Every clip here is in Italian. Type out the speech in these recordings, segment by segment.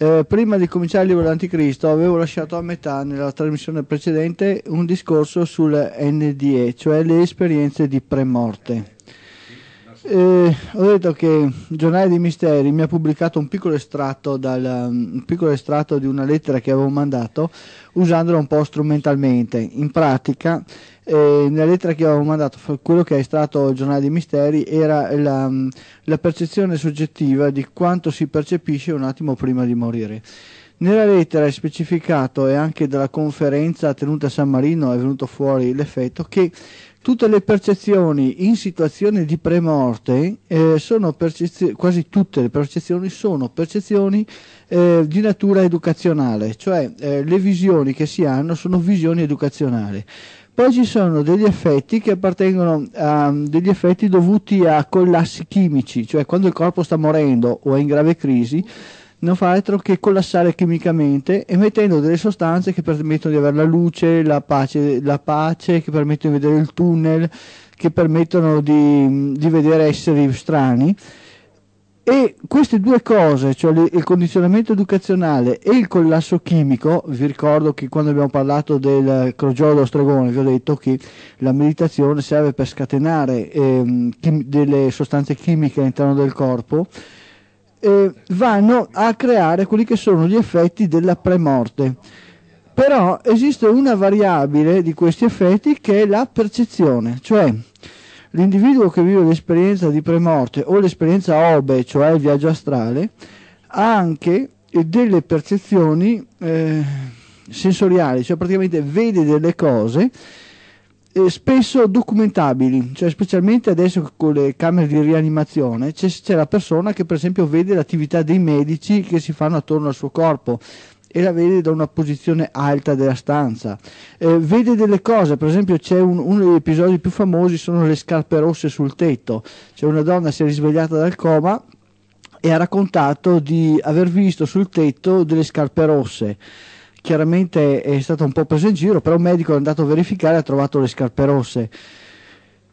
Eh, prima di cominciare il libro dell'Anticristo avevo lasciato a metà nella trasmissione precedente un discorso sul NDE, cioè le esperienze di premorte. Eh, ho detto che il giornale dei misteri mi ha pubblicato un piccolo, dal, un piccolo estratto, di una lettera che avevo mandato usandola un po' strumentalmente. In pratica, eh, nella lettera che avevo mandato, quello che è estratto il giornale dei misteri era la, la percezione soggettiva di quanto si percepisce un attimo prima di morire. Nella lettera è specificato e anche dalla conferenza tenuta a San Marino è venuto fuori l'effetto che tutte le percezioni in situazione di premorte eh, sono percezioni, quasi tutte le percezioni sono percezioni eh, di natura educazionale, cioè eh, le visioni che si hanno sono visioni educazionali. Poi ci sono degli effetti che appartengono a mm, degli effetti dovuti a collassi chimici, cioè quando il corpo sta morendo o è in grave crisi, non fa altro che collassare chimicamente emettendo delle sostanze che permettono di avere la luce, la pace, la pace che permettono di vedere il tunnel, che permettono di, di vedere esseri strani. E queste due cose, cioè il condizionamento educazionale e il collasso chimico, vi ricordo che quando abbiamo parlato del crogiolo stregone vi ho detto che la meditazione serve per scatenare ehm, delle sostanze chimiche all'interno del corpo eh, vanno a creare quelli che sono gli effetti della premorte. Però esiste una variabile di questi effetti che è la percezione, cioè l'individuo che vive l'esperienza di premorte o l'esperienza obe, cioè il viaggio astrale, ha anche delle percezioni eh, sensoriali, cioè praticamente vede delle cose eh, spesso documentabili, cioè specialmente adesso con le camere di rianimazione c'è, c'è la persona che per esempio vede l'attività dei medici che si fanno attorno al suo corpo e la vede da una posizione alta della stanza. Eh, vede delle cose, per esempio c'è un, uno degli episodi più famosi sono le scarpe rosse sul tetto, c'è una donna si è risvegliata dal coma e ha raccontato di aver visto sul tetto delle scarpe rosse chiaramente è stata un po' presa in giro, però un medico è andato a verificare e ha trovato le scarpe rosse.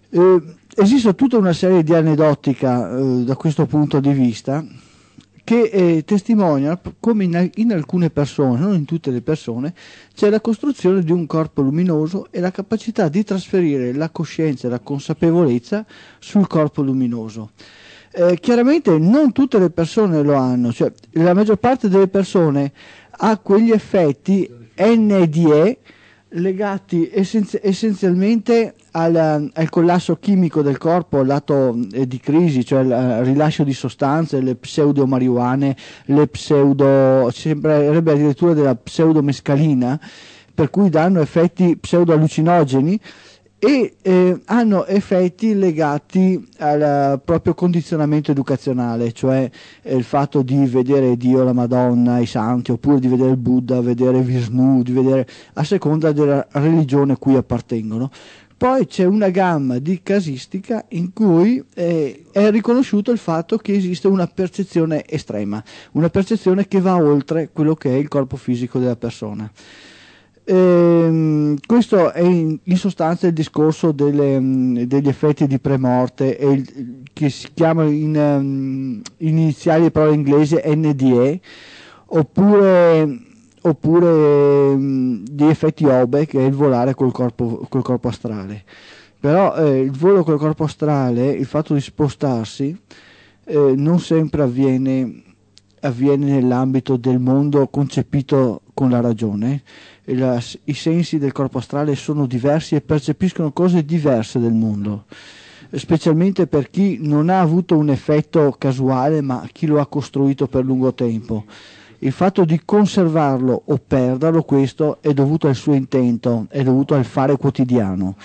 Eh, esiste tutta una serie di aneddotica eh, da questo punto di vista che eh, testimonia come in, in, alcune persone, non in tutte le persone, c'è la costruzione di un corpo luminoso e la capacità di trasferire la coscienza e la consapevolezza sul corpo luminoso. Eh, chiaramente non tutte le persone lo hanno, cioè la maggior parte delle persone ha quegli effetti NDE legati essenzi essenzialmente al, al, collasso chimico del corpo, lato eh, di crisi, cioè il rilascio di sostanze, le pseudo marijuane, le pseudo, sembrerebbe addirittura della pseudo mescalina, per cui danno effetti pseudo allucinogeni e eh, hanno effetti legati al proprio condizionamento educazionale, cioè eh, il fatto di vedere Dio, la Madonna, i santi, oppure di vedere il Buddha, vedere Vishnu, di vedere a seconda della religione a cui appartengono. Poi c'è una gamma di casistica in cui eh, è riconosciuto il fatto che esiste una percezione estrema, una percezione che va oltre quello che è il corpo fisico della persona. Ehm, questo è in, in, sostanza il discorso delle, mm, degli effetti di premorte il, che si chiama in, um, in iniziali parola inglese NDE oppure, oppure um, di effetti OBE che è il volare col corpo, col corpo astrale però eh, il volo col corpo astrale il fatto di spostarsi eh, non sempre avviene, avviene nell'ambito del mondo concepito con la ragione, la, i sensi del corpo astrale sono diversi e percepiscono cose diverse del mondo, specialmente per chi non ha avuto un effetto casuale ma chi lo ha costruito per lungo tempo. Il fatto di conservarlo o perderlo, questo è dovuto al suo intento, è dovuto al fare quotidiano.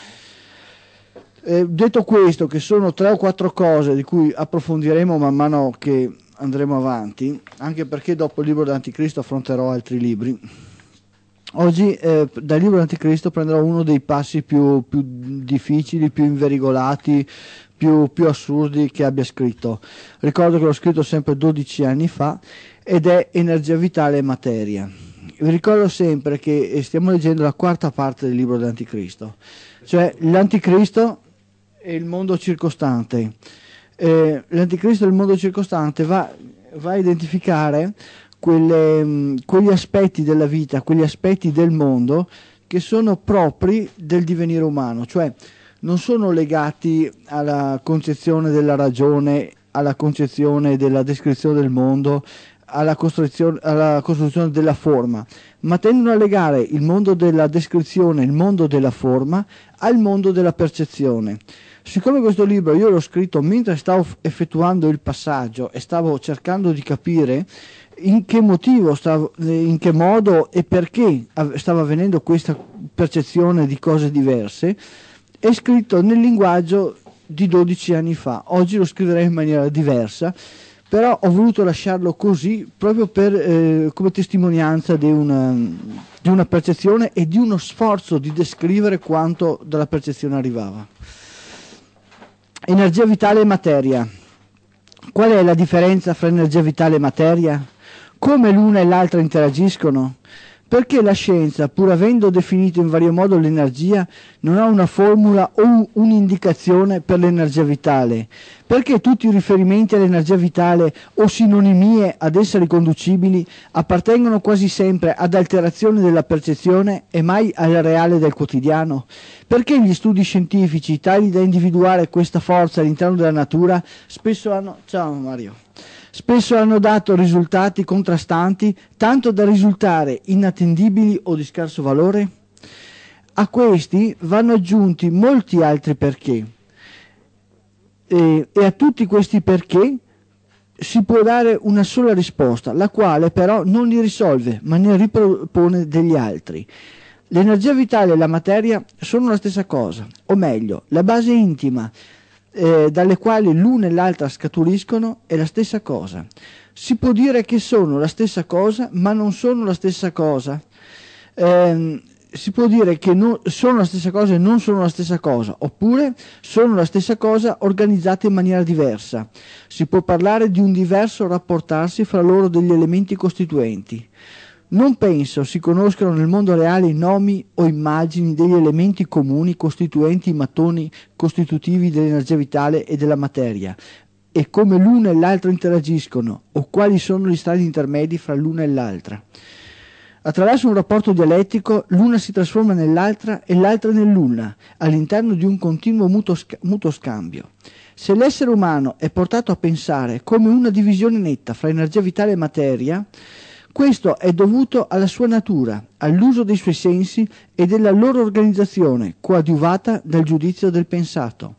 Eh, detto questo, che sono tre o quattro cose di cui approfondiremo man mano che andremo avanti, anche perché dopo il libro dell'Anticristo affronterò altri libri. Oggi eh, dal libro dell'Anticristo prenderò uno dei passi più, più difficili, più inverigolati, più, più, assurdi che abbia scritto. Ricordo che l'ho scritto sempre 12 anni fa ed è Energia vitale e materia. Vi ricordo sempre che eh, stiamo leggendo la quarta parte del libro dell'Anticristo, cioè l'Anticristo e il mondo circostante eh, l'anticristo del mondo circostante va, va a identificare quelle, mm, quegli aspetti della vita, quegli aspetti del mondo che sono propri del divenire umano, cioè non sono legati alla concezione della ragione, alla concezione della descrizione del mondo, alla costruzione, alla costruzione, della forma, ma tendono a legare il mondo della descrizione, il mondo della forma, al mondo della percezione. Siccome questo libro io l'ho scritto mentre stavo effettuando il passaggio e stavo cercando di capire in che motivo, stavo, in che modo e perché stava avvenendo questa percezione di cose diverse, è scritto nel linguaggio di 12 anni fa. Oggi lo scriverei in maniera diversa, però ho voluto lasciarlo così proprio per, eh, come testimonianza di una, di una percezione e di uno sforzo di descrivere quanto dalla percezione arrivava. Energia vitale e materia. Qual è la differenza fra energia vitale e materia? Come l'una e l'altra interagiscono? Perché la scienza, pur avendo definito in vario modo l'energia, non ha una formula o un'indicazione per l'energia vitale? Perché tutti i riferimenti all'energia vitale o sinonimie ad essa riconducibili appartengono quasi sempre ad alterazioni della percezione e mai al reale del quotidiano? Perché gli studi scientifici, tali da individuare questa forza all'interno della natura, spesso hanno... Ciao Mario spesso hanno dato risultati contrastanti tanto da risultare inattendibili o di scarso valore? A questi vanno aggiunti molti altri perché e, e a tutti questi perché si può dare una sola risposta, la quale però non li risolve, ma ne ripropone degli altri. L'energia vitale e la materia sono la stessa cosa, o meglio, la base intima eh, dalle quali l'una e l'altra scaturiscono è la stessa cosa. Si può dire che sono la stessa cosa, ma non sono la stessa cosa. Eh, si può dire che no, sono la stessa cosa e non sono la stessa cosa, oppure sono la stessa cosa organizzata in maniera diversa. Si può parlare di un diverso rapportarsi fra loro degli elementi costituenti. Non penso si conoscano nel mondo reale i nomi o immagini degli elementi comuni costituenti i mattoni costitutivi dell'energia vitale e della materia, e come l'una e l'altra interagiscono, o quali sono gli stadi intermedi fra l'una e l'altra. Attraverso un rapporto dialettico, l'una si trasforma nell'altra e l'altra nell'una, all'interno di un continuo mutuo, sc- mutuo scambio. Se l'essere umano è portato a pensare come una divisione netta fra energia vitale e materia, questo è dovuto alla sua natura, all'uso dei suoi sensi e della loro organizzazione, coadiuvata dal giudizio del pensato.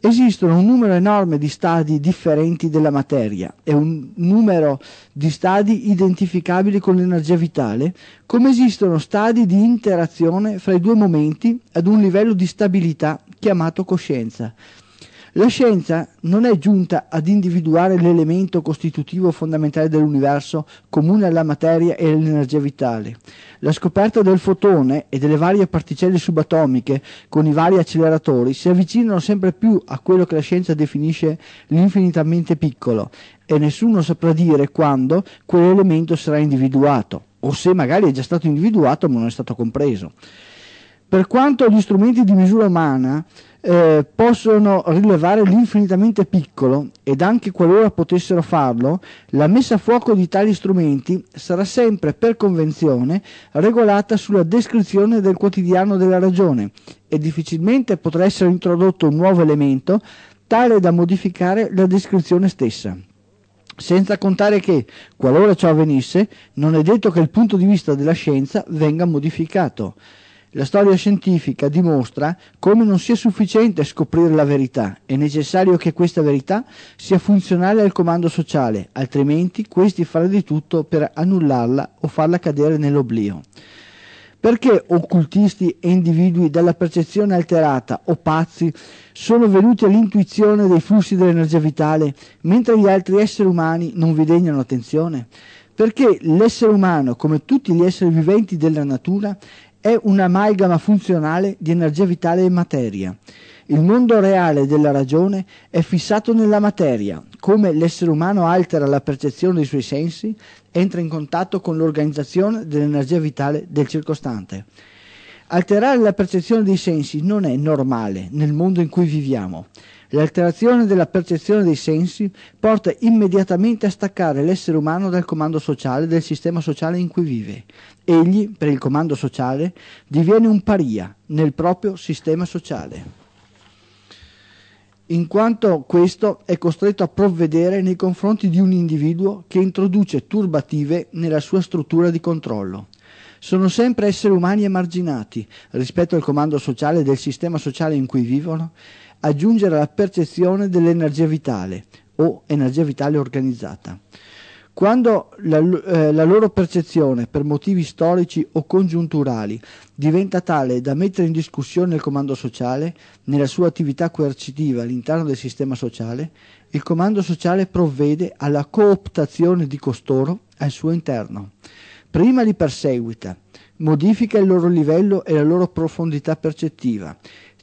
Esistono un numero enorme di stadi differenti della materia e un numero di stadi identificabili con l'energia vitale, come esistono stadi di interazione fra i due momenti ad un livello di stabilità chiamato coscienza. La scienza non è giunta ad individuare l'elemento costitutivo fondamentale dell'universo comune alla materia e all'energia vitale. La scoperta del fotone e delle varie particelle subatomiche con i vari acceleratori si avvicinano sempre più a quello che la scienza definisce l'infinitamente piccolo e nessuno saprà dire quando quell'elemento sarà individuato o se magari è già stato individuato ma non è stato compreso. Per quanto gli strumenti di misura umana eh, possono rilevare l'infinitamente piccolo ed anche qualora potessero farlo, la messa a fuoco di tali strumenti sarà sempre per convenzione regolata sulla descrizione del quotidiano della ragione e difficilmente potrà essere introdotto un nuovo elemento tale da modificare la descrizione stessa senza contare che, qualora ciò avvenisse, non è detto che il punto di vista della scienza venga modificato. La storia scientifica dimostra come non sia sufficiente scoprire la verità, è necessario che questa verità sia funzionale al comando sociale, altrimenti questi farà di tutto per annullarla o farla cadere nell'oblio. Perché occultisti e individui dalla percezione alterata o pazzi sono venuti all'intuizione dei flussi dell'energia vitale, mentre gli altri esseri umani non vi degnano attenzione? perché l'essere umano, come tutti gli esseri viventi della natura, è un'amalgama funzionale di energia vitale e materia. Il mondo reale della ragione è fissato nella materia, come l'essere umano altera la percezione dei suoi sensi, entra in contatto con l'organizzazione dell'energia vitale del circostante. Alterare la percezione dei sensi non è normale nel mondo in cui viviamo. L'alterazione della percezione dei sensi porta immediatamente a staccare l'essere umano dal comando sociale del sistema sociale in cui vive egli, per il comando sociale, diviene un paria nel proprio sistema sociale, in quanto questo è costretto a provvedere nei confronti di un individuo che introduce turbative nella sua struttura di controllo. Sono sempre esseri umani emarginati rispetto al comando sociale del sistema sociale in cui vivono, aggiungere alla percezione dell'energia vitale o energia vitale organizzata. Quando la, eh, la, loro percezione, per motivi storici o congiunturali, diventa tale da mettere in discussione il comando sociale, nella sua attività coercitiva all'interno del sistema sociale, il comando sociale provvede alla cooptazione di costoro al suo interno. Prima li perseguita, modifica il loro livello e la loro profondità percettiva,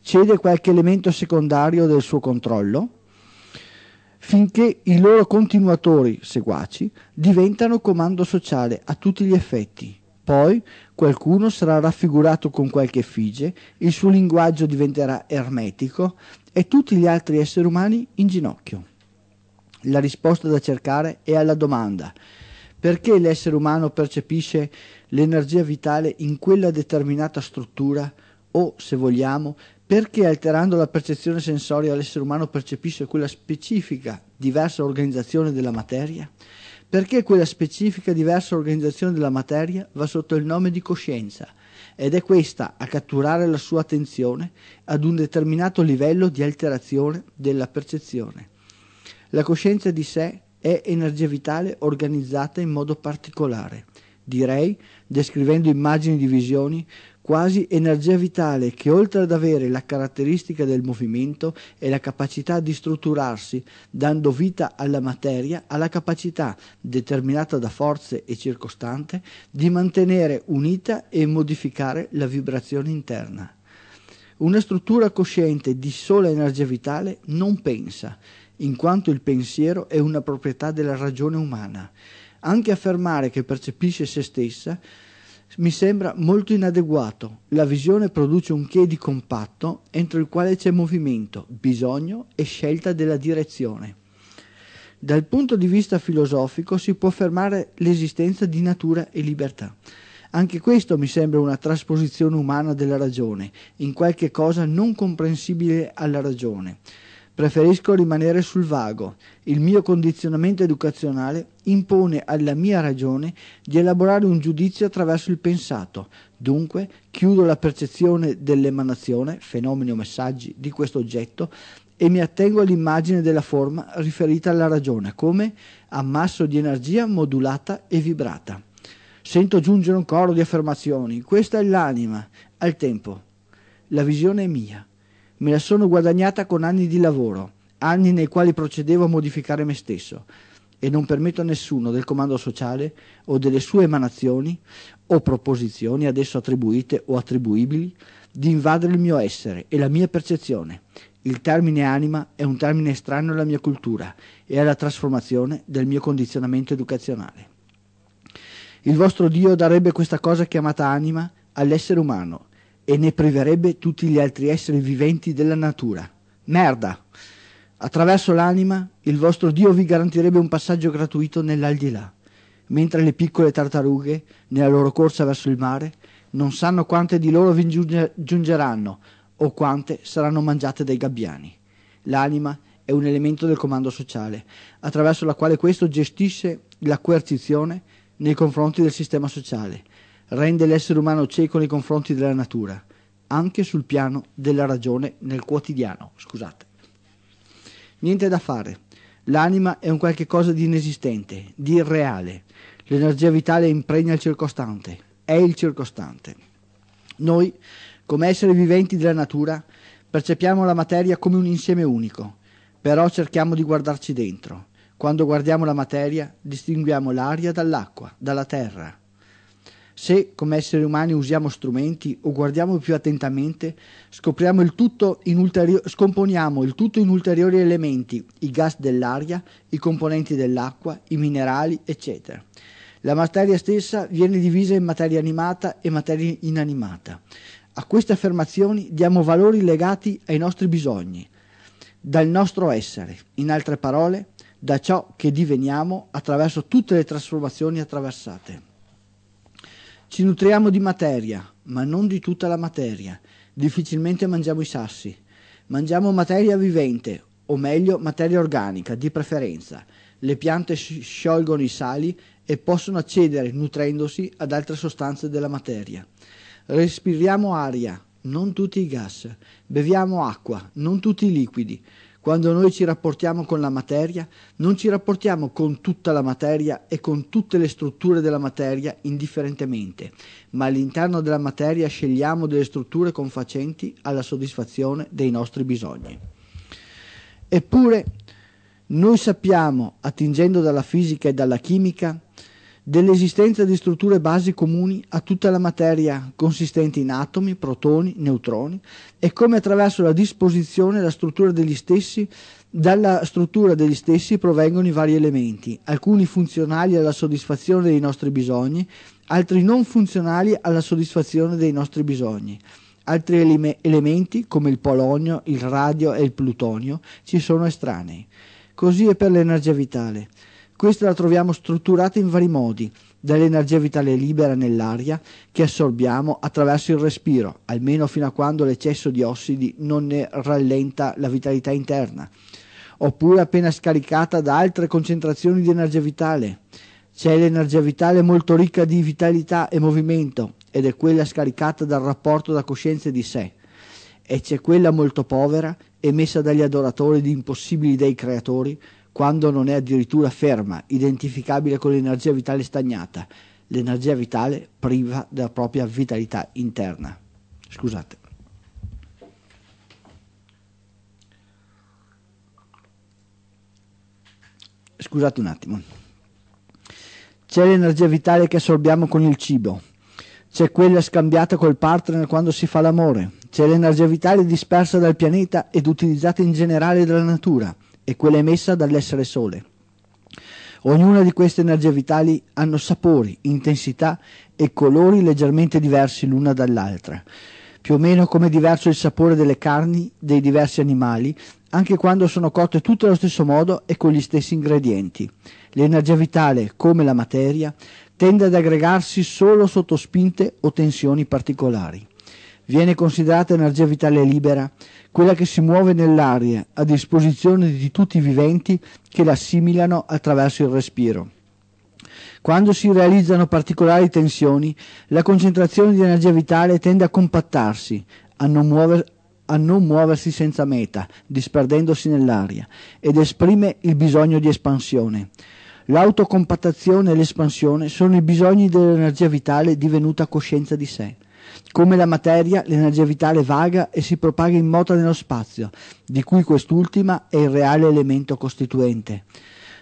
cede qualche elemento secondario del suo controllo, finché i loro continuatori seguaci diventano comando sociale a tutti gli effetti. Poi qualcuno sarà raffigurato con qualche effigie, il suo linguaggio diventerà ermetico e tutti gli altri esseri umani in ginocchio. La risposta da cercare è alla domanda perché l'essere umano percepisce l'energia vitale in quella determinata struttura o, se vogliamo, perché alterando la percezione sensoria l'essere umano percepisce quella specifica diversa organizzazione della materia? Perché quella specifica diversa organizzazione della materia va sotto il nome di coscienza ed è questa a catturare la sua attenzione ad un determinato livello di alterazione della percezione. La coscienza di sé è energia vitale organizzata in modo particolare, direi, descrivendo immagini di visioni, quasi energia vitale che oltre ad avere la caratteristica del movimento e la capacità di strutturarsi, dando vita alla materia, ha la capacità, determinata da forze e circostante, di mantenere unita e modificare la vibrazione interna. Una struttura cosciente di sola energia vitale non pensa, in quanto il pensiero è una proprietà della ragione umana. Anche affermare che percepisce se stessa mi sembra molto inadeguato. La visione produce un che di compatto entro il quale c'è movimento, bisogno e scelta della direzione. Dal punto di vista filosofico si può affermare l'esistenza di natura e libertà. Anche questo mi sembra una trasposizione umana della ragione, in qualche cosa non comprensibile alla ragione. Preferisco rimanere sul vago. Il mio condizionamento educazionale impone alla mia ragione di elaborare un giudizio attraverso il pensato. Dunque, chiudo la percezione dell'emanazione, fenomeni o messaggi di questo oggetto e mi attengo all'immagine della forma riferita alla ragione come ammasso di energia modulata e vibrata. Sento giungere un coro di affermazioni. Questa è l'anima. Al tempo, la visione è mia. Me la sono guadagnata con anni di lavoro, anni nei quali procedevo a modificare me stesso e non permetto a nessuno del comando sociale o delle sue emanazioni o proposizioni ad esso attribuite o attribuibili di invadere il mio essere e la mia percezione. Il termine anima è un termine estraneo alla mia cultura e alla trasformazione del mio condizionamento educazionale. Il vostro Dio darebbe questa cosa chiamata anima all'essere umano e ne priverebbe tutti gli altri esseri viventi della natura. Merda! Attraverso l'anima il vostro Dio vi garantirebbe un passaggio gratuito nell'aldilà, mentre le piccole tartarughe, nella loro corsa verso il mare, non sanno quante di loro vi giungeranno o quante saranno mangiate dai gabbiani. L'anima è un elemento del comando sociale, attraverso la quale questo gestisce la coercizione nei confronti del sistema sociale, rende l'essere umano cieco nei confronti della natura, anche sul piano della ragione nel quotidiano. Scusate. Niente da fare. L'anima è un qualche cosa di inesistente, di irreale. L'energia vitale impregna il circostante, è il circostante. Noi, come esseri viventi della natura, percepiamo la materia come un insieme unico, però cerchiamo di guardarci dentro. Quando guardiamo la materia, distinguiamo l'aria dall'acqua, dalla terra, se, come esseri umani, usiamo strumenti o guardiamo più attentamente, il ulteri- scomponiamo il tutto in ulteriori elementi, i gas dell'aria, i componenti dell'acqua, i minerali, eccetera. La materia stessa viene divisa in materia animata e materia inanimata. A queste affermazioni diamo valori legati ai nostri bisogni, dal nostro essere, in altre parole, da ciò che diveniamo attraverso tutte le trasformazioni attraversate. Ci nutriamo di materia, ma non di tutta la materia. Difficilmente mangiamo i sassi. Mangiamo materia vivente, o meglio materia organica, di preferenza. Le piante sciolgono i sali e possono accedere, nutrendosi, ad altre sostanze della materia. Respiriamo aria, non tutti i gas. Beviamo acqua, non tutti i liquidi. Quando noi ci rapportiamo con la materia, non ci rapportiamo con tutta la materia e con tutte le strutture della materia indifferentemente, ma all'interno della materia scegliamo delle strutture confacenti alla soddisfazione dei nostri bisogni. Eppure noi sappiamo, attingendo dalla fisica e dalla chimica, dell'esistenza di strutture basi comuni a tutta la materia consistenti in atomi, protoni, neutroni e come attraverso la disposizione e la struttura degli stessi dalla struttura degli stessi provengono i vari elementi, alcuni funzionali alla soddisfazione dei nostri bisogni, altri non funzionali alla soddisfazione dei nostri bisogni. Altri ele elementi, come il polonio, il radio e il plutonio, ci sono estranei. Così è per l'energia vitale. Questa la troviamo strutturata in vari modi, dall'energia vitale libera nell'aria che assorbiamo attraverso il respiro, almeno fino a quando l'eccesso di ossidi non ne rallenta la vitalità interna, oppure appena scaricata da altre concentrazioni di energia vitale. C'è l'energia vitale molto ricca di vitalità e movimento ed è quella scaricata dal rapporto da coscienza di sé. E c'è quella molto povera, emessa dagli adoratori di impossibili dei creatori, quando non è addirittura ferma, identificabile con l'energia vitale stagnata, l'energia vitale priva della propria vitalità interna. Scusate. Scusate un attimo. C'è l'energia vitale che assorbiamo con il cibo, c'è quella scambiata col partner quando si fa l'amore, c'è l'energia vitale dispersa dal pianeta ed utilizzata in generale dalla natura e quella emessa dall'essere sole. Ognuna di queste energie vitali hanno sapori, intensità e colori leggermente diversi l'una dall'altra, più o meno come diverso il sapore delle carni dei diversi animali, anche quando sono cotte tutte allo stesso modo e con gli stessi ingredienti. L'energia vitale, come la materia, tende ad aggregarsi solo sotto spinte o tensioni particolari viene considerata energia vitale libera, quella che si muove nell'aria, a disposizione di tutti i viventi che la assimilano attraverso il respiro. Quando si realizzano particolari tensioni, la concentrazione di energia vitale tende a compattarsi, a non, muover, a non muoversi senza meta, disperdendosi nell'aria, ed esprime il bisogno di espansione. L'autocompattazione e l'espansione sono i bisogni dell'energia vitale divenuta coscienza di sé. Come la materia, l'energia vitale vaga e si propaga immota nello spazio, di cui quest'ultima è il reale elemento costituente.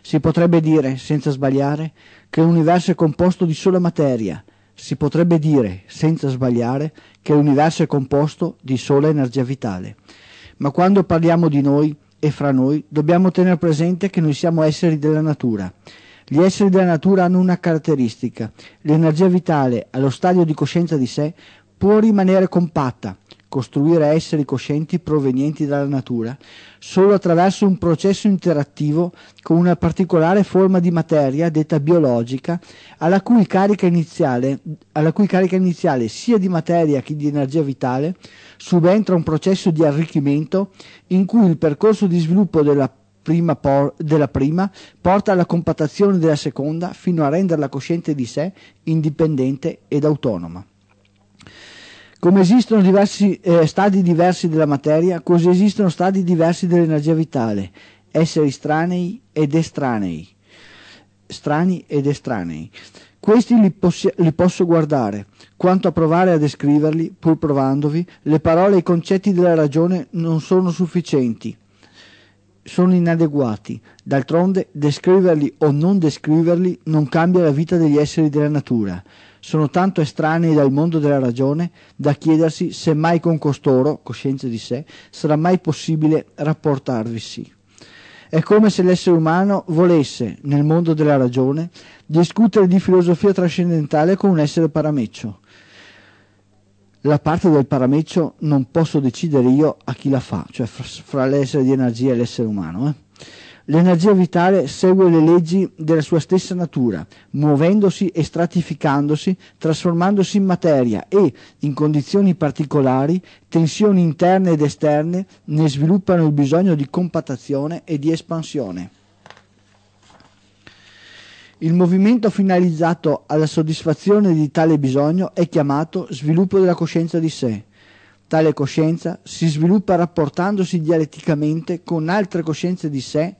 Si potrebbe dire, senza sbagliare, che l'universo è composto di sola materia. Si potrebbe dire, senza sbagliare, che l'universo è composto di sola energia vitale. Ma quando parliamo di noi e fra noi, dobbiamo tenere presente che noi siamo esseri della natura. Gli esseri della natura hanno una caratteristica. L'energia vitale, allo stadio di coscienza di sé, può rimanere compatta, costruire esseri coscienti provenienti dalla natura, solo attraverso un processo interattivo con una particolare forma di materia detta biologica, alla cui carica iniziale, cui carica iniziale sia di materia che di energia vitale subentra un processo di arricchimento in cui il percorso di sviluppo della prima, por, della prima porta alla compattazione della seconda fino a renderla cosciente di sé, indipendente ed autonoma. Come esistono diversi, eh, stadi diversi della materia, così esistono stadi diversi dell'energia vitale, esseri stranei ed estranei. Strani ed estranei. Questi li, li, posso guardare, quanto a provare a descriverli, pur provandovi, le parole e i concetti della ragione non sono sufficienti sono inadeguati, d'altronde descriverli o non descriverli non cambia la vita degli esseri della natura, sono tanto estranei dal mondo della ragione da chiedersi se mai con costoro, coscienza di sé, sarà mai possibile rapportarvisi. È come se l'essere umano volesse, nel mondo della ragione, discutere di filosofia trascendentale con un essere parameccio la parte del parameccio non posso decidere io a chi la fa, cioè fra, fra l'essere di energia e l'essere umano. Eh? L'energia vitale segue le leggi della sua stessa natura, muovendosi e stratificandosi, trasformandosi in materia e, in condizioni particolari, tensioni interne ed esterne ne sviluppano il bisogno di compattazione e di espansione. Il movimento finalizzato alla soddisfazione di tale bisogno è chiamato sviluppo della coscienza di sé. Tale coscienza si sviluppa rapportandosi dialetticamente con altre coscienze di sé.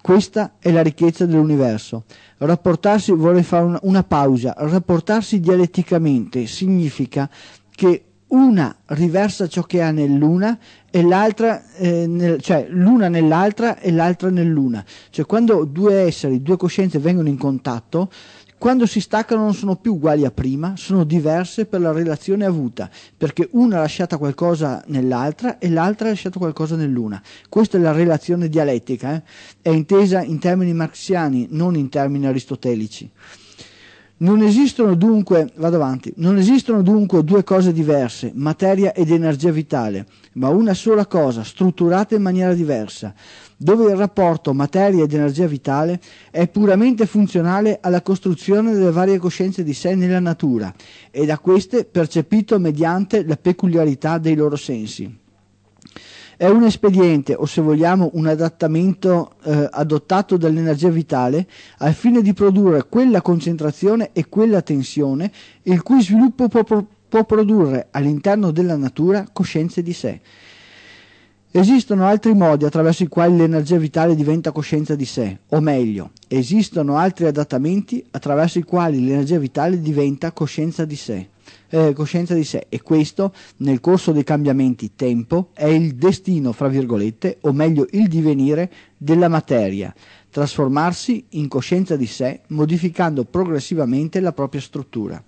Questa è la ricchezza dell'universo. Rapportarsi, vorrei fare una, una pausa, rapportarsi dialetticamente significa che una riversa ciò che ha nell'una e l'altra, eh, nel, cioè l'una nell'altra e l'altra nell'una. Cioè quando due esseri, due coscienze vengono in contatto, quando si staccano non sono più uguali a prima, sono diverse per la relazione avuta, perché una ha lasciato qualcosa nell'altra e l'altra ha lasciato qualcosa nell'una. Questa è la relazione dialettica, eh? è intesa in termini marxiani, non in termini aristotelici. Non esistono dunque, vado avanti, non esistono dunque due cose diverse, materia ed energia vitale, ma una sola cosa, strutturata in maniera diversa, dove il rapporto materia ed energia vitale è puramente funzionale alla costruzione delle varie coscienze di sé nella natura e da queste percepito mediante la peculiarità dei loro sensi. È un espediente, o se vogliamo un adattamento eh, adottato dall'energia vitale, al fine di produrre quella concentrazione e quella tensione, il cui sviluppo può, può produrre all'interno della natura coscienze di sé. Esistono altri modi attraverso i quali l'energia vitale diventa coscienza di sé, o meglio, esistono altri adattamenti attraverso i quali l'energia vitale diventa coscienza di sé eh, coscienza di sé e questo nel corso dei cambiamenti tempo è il destino, fra virgolette, o meglio il divenire della materia, trasformarsi in coscienza di sé modificando progressivamente la propria struttura.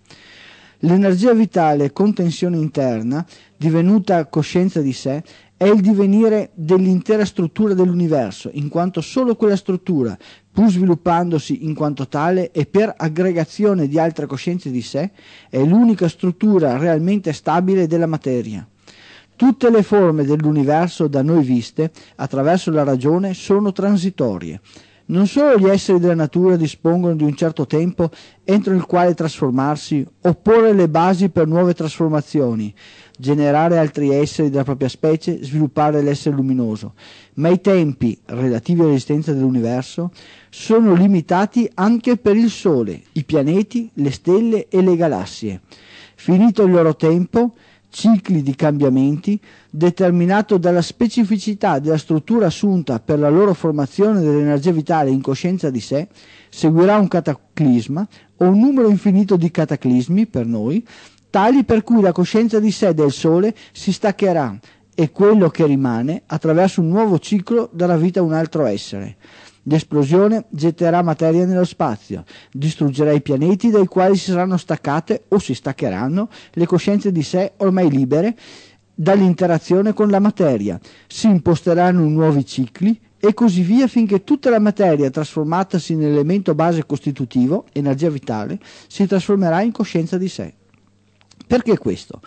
L'energia vitale con tensione interna, divenuta coscienza di sé, è il divenire dell'intera struttura dell'universo, in quanto solo quella struttura, pur sviluppandosi in quanto tale e per aggregazione di altre coscienze di sé, è l'unica struttura realmente stabile della materia. Tutte le forme dell'universo da noi viste, attraverso la ragione, sono transitorie. Non solo gli esseri della natura dispongono di un certo tempo entro il quale trasformarsi o porre le basi per nuove trasformazioni, generare altri esseri della propria specie, sviluppare l'essere luminoso, ma i tempi relativi all'esistenza dell'universo sono limitati anche per il Sole, i pianeti, le stelle e le galassie. Finito il loro tempo, cicli di cambiamenti determinato dalla specificità della struttura assunta per la loro formazione dell'energia vitale in coscienza di sé, seguirà un cataclisma o un numero infinito di cataclismi per noi tali per cui la coscienza di sé del Sole si staccherà e quello che rimane, attraverso un nuovo ciclo, darà vita a un altro essere. L'esplosione getterà materia nello spazio, distruggerà i pianeti dai quali si saranno staccate o si staccheranno le coscienze di sé ormai libere dall'interazione con la materia, si imposteranno nuovi cicli e così via finché tutta la materia trasformatasi nell'elemento base costitutivo, energia vitale, si trasformerà in coscienza di sé. Perché questo?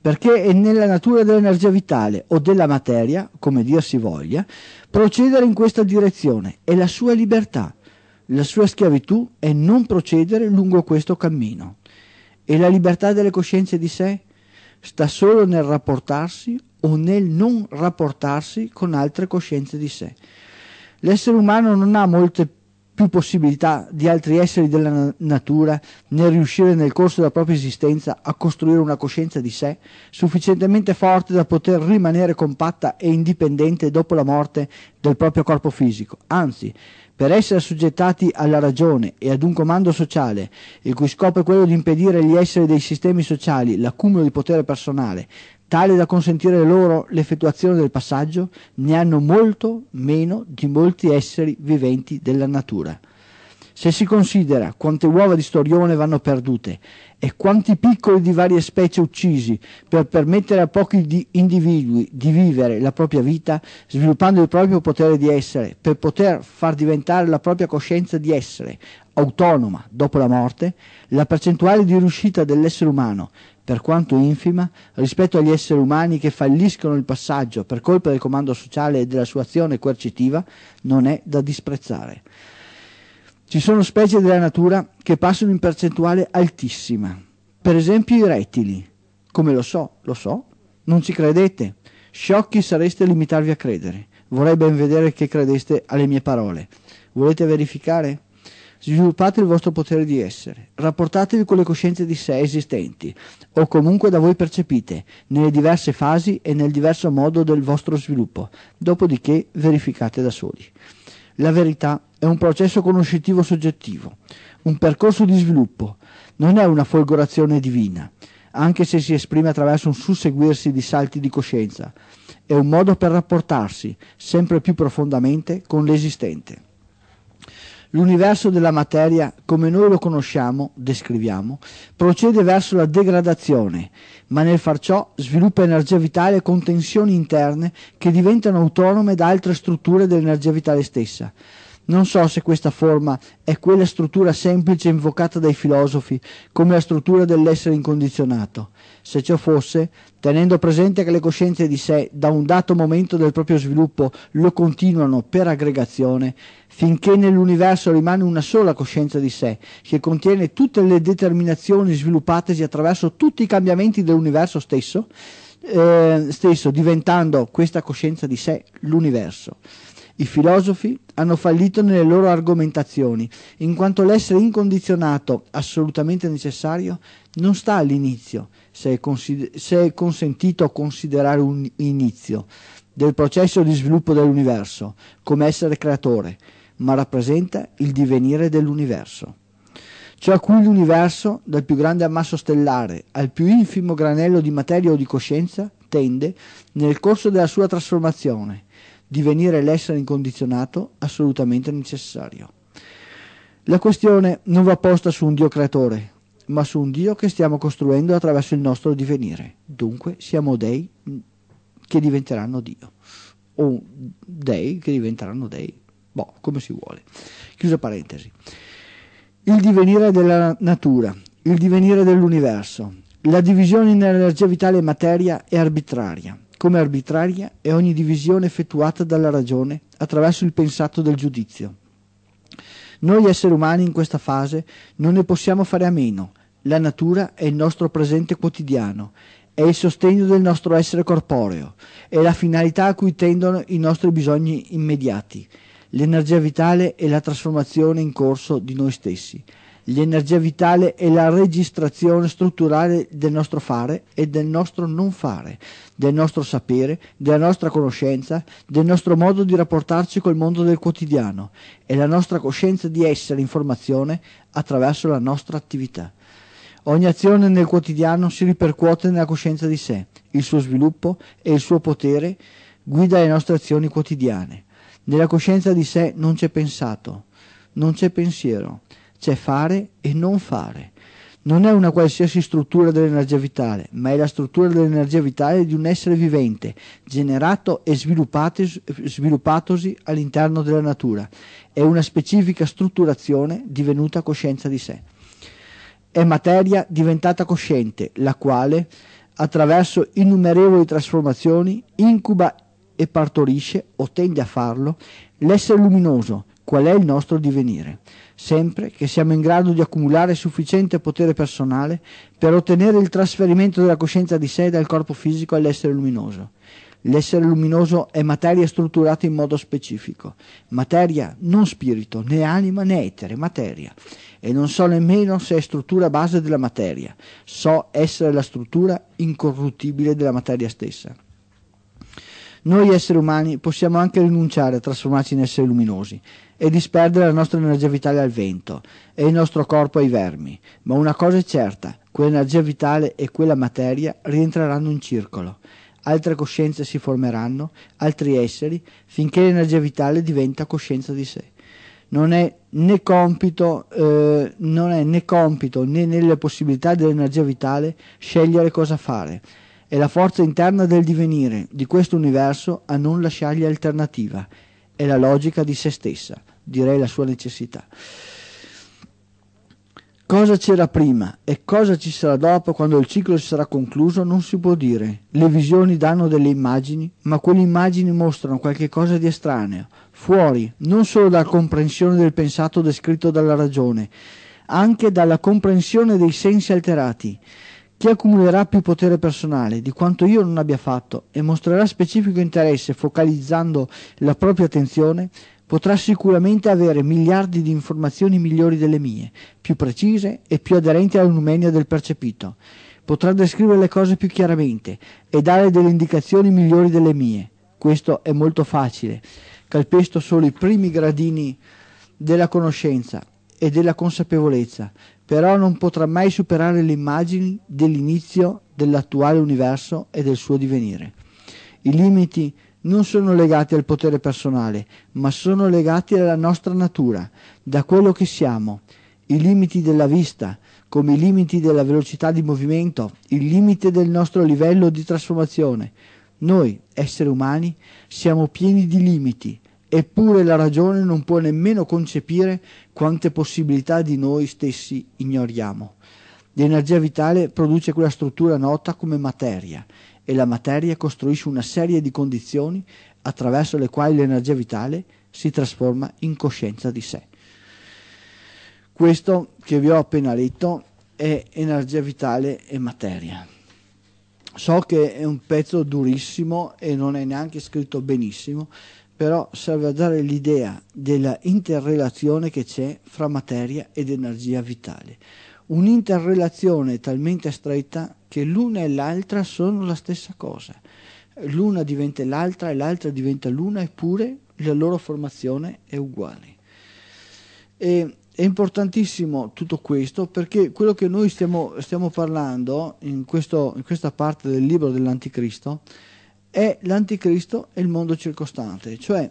Perché è nella natura dell'energia vitale o della materia, come dir si voglia, procedere in questa direzione, è la sua libertà. La sua schiavitù è non procedere lungo questo cammino. E la libertà delle coscienze di sé sta solo nel rapportarsi o nel non rapportarsi con altre coscienze di sé. L'essere umano non ha molte più possibilità di altri esseri della natura nel riuscire nel corso della propria esistenza a costruire una coscienza di sé sufficientemente forte da poter rimanere compatta e indipendente dopo la morte del proprio corpo fisico. Anzi, per essere assoggettati alla ragione e ad un comando sociale, il cui scopo è quello di impedire agli esseri dei sistemi sociali l'accumulo di potere personale, tale da consentire loro l'effettuazione del passaggio, ne hanno molto meno di molti esseri viventi della natura. Se si considera quante uova di storione vanno perdute e quanti piccoli di varie specie uccisi per permettere a pochi di individui di vivere la propria vita, sviluppando il proprio potere di essere, per poter far diventare la propria coscienza di essere autonoma dopo la morte, la percentuale di riuscita dell'essere umano per quanto infima, rispetto agli esseri umani che falliscono il passaggio per colpa del comando sociale e della sua azione coercitiva, non è da disprezzare. Ci sono specie della natura che passano in percentuale altissima, per esempio i rettili. Come lo so, lo so, non ci credete. Sciocchi sareste a limitarvi a credere. Vorrei ben vedere che credeste alle mie parole. Volete verificare? sviluppate il vostro potere di essere, rapportatevi con le coscienze di sé esistenti, o comunque da voi percepite, nelle diverse fasi e nel diverso modo del vostro sviluppo, dopodiché verificate da soli. La verità è un processo conoscitivo soggettivo, un percorso di sviluppo, non è una folgorazione divina, anche se si esprime attraverso un susseguirsi di salti di coscienza, è un modo per rapportarsi sempre più profondamente con l'esistente. L'universo della materia, come noi lo conosciamo, descriviamo, procede verso la degradazione, ma nel far ciò sviluppa energia vitale con tensioni interne che diventano autonome da altre strutture dell'energia vitale stessa. Non so se questa forma è quella struttura semplice invocata dai filosofi come la struttura dell'essere incondizionato. Se ciò fosse, tenendo presente che le coscienze di sé da un dato momento del proprio sviluppo lo continuano per aggregazione, finché nell'universo rimane una sola coscienza di sé, che contiene tutte le determinazioni sviluppatesi attraverso tutti i cambiamenti dell'universo stesso, eh, stesso diventando questa coscienza di sé l'universo. I filosofi hanno fallito nelle loro argomentazioni, in quanto l'essere incondizionato, assolutamente necessario, non sta all'inizio, se, se è, consentito considerare un inizio, del processo di sviluppo dell'universo, come essere creatore, ma rappresenta il divenire dell'universo. Ciò a cui l'universo, dal più grande ammasso stellare al più infimo granello di materia o di coscienza, tende nel corso della sua trasformazione – divenire l'essere incondizionato assolutamente necessario. La questione non va posta su un Dio creatore, ma su un Dio che stiamo costruendo attraverso il nostro divenire. Dunque siamo dei che diventeranno Dio, o dei che diventeranno dei, boh, come si vuole. Chiusa parentesi. Il divenire della natura, il divenire dell'universo, la divisione in energia vitale e materia è arbitraria come arbitraria è ogni divisione effettuata dalla ragione attraverso il pensato del giudizio. Noi esseri umani in questa fase non ne possiamo fare a meno, la natura è il nostro presente quotidiano, è il sostegno del nostro essere corporeo, è la finalità a cui tendono i nostri bisogni immediati, l'energia vitale è la trasformazione in corso di noi stessi, l'energia vitale è la registrazione strutturale del nostro fare e del nostro non fare, del nostro sapere, della nostra conoscenza, del nostro modo di rapportarci col mondo del quotidiano e la nostra coscienza di essere in formazione attraverso la nostra attività. Ogni azione nel quotidiano si ripercuote nella coscienza di sé, il suo sviluppo e il suo potere guida le nostre azioni quotidiane. Nella coscienza di sé non c'è pensato, non c'è pensiero, c'è fare e non fare. Non è una qualsiasi struttura dell'energia vitale, ma è la struttura dell'energia vitale di un essere vivente, generato e sviluppatosi all'interno della natura. È una specifica strutturazione divenuta coscienza di sé. È materia diventata cosciente, la quale, attraverso innumerevoli trasformazioni, incuba e partorisce, o tende a farlo, l'essere luminoso, qual è il nostro divenire, sempre che siamo in grado di accumulare sufficiente potere personale per ottenere il trasferimento della coscienza di sé dal corpo fisico all'essere luminoso. L'essere luminoso è materia strutturata in modo specifico, materia non spirito, né anima né etere, materia. E non so nemmeno se è struttura base della materia, so essere la struttura incorruttibile della materia stessa. Noi esseri umani possiamo anche rinunciare a trasformarci in esseri luminosi e disperdere la nostra energia vitale al vento e il nostro corpo ai vermi, ma una cosa è certa, quell'energia vitale e quella materia rientreranno in circolo. Altre coscienze si formeranno, altri esseri, finché l'energia vitale diventa coscienza di sé. Non è né compito, eh, non è né, compito né nelle possibilità dell'energia vitale scegliere cosa fare è la forza interna del divenire di questo universo a non lasciargli alternativa, è la logica di se stessa, direi la sua necessità. Cosa c'era prima e cosa ci sarà dopo quando il ciclo si sarà concluso non si può dire. Le visioni danno delle immagini, ma quelle immagini mostrano qualche cosa di estraneo, fuori non solo dalla comprensione del pensato descritto dalla ragione, anche dalla comprensione dei sensi alterati. Chi accumulerà più potere personale di quanto io non abbia fatto e mostrerà specifico interesse focalizzando la propria attenzione, potrà sicuramente avere miliardi di informazioni migliori delle mie, più precise e più aderenti alla numenia del percepito. Potrà descrivere le cose più chiaramente e dare delle indicazioni migliori delle mie. Questo è molto facile. Calpesto solo i primi gradini della conoscenza e della consapevolezza, però non potrà mai superare le immagini dell'inizio dell'attuale universo e del suo divenire. I limiti non sono legati al potere personale, ma sono legati alla nostra natura, da quello che siamo. I limiti della vista, come i limiti della velocità di movimento, il limite del nostro livello di trasformazione. Noi, esseri umani, siamo pieni di limiti, eppure la ragione non può nemmeno concepire quante possibilità di noi stessi ignoriamo. L'energia vitale produce quella struttura nota come materia e la materia costruisce una serie di condizioni attraverso le quali l'energia vitale si trasforma in coscienza di sé. Questo che vi ho appena letto è energia vitale e materia. So che è un pezzo durissimo e non è neanche scritto benissimo, però serve a dare l'idea della interrelazione che c'è fra materia ed energia vitale. Un'interrelazione talmente stretta che l'una e l'altra sono la stessa cosa. L'una diventa l'altra e l'altra diventa l'una, eppure la loro formazione è uguale. E è importantissimo tutto questo perché quello che noi stiamo, stiamo parlando in, questo, in questa parte del libro dell'Anticristo è l'anticristo e il mondo circostante, cioè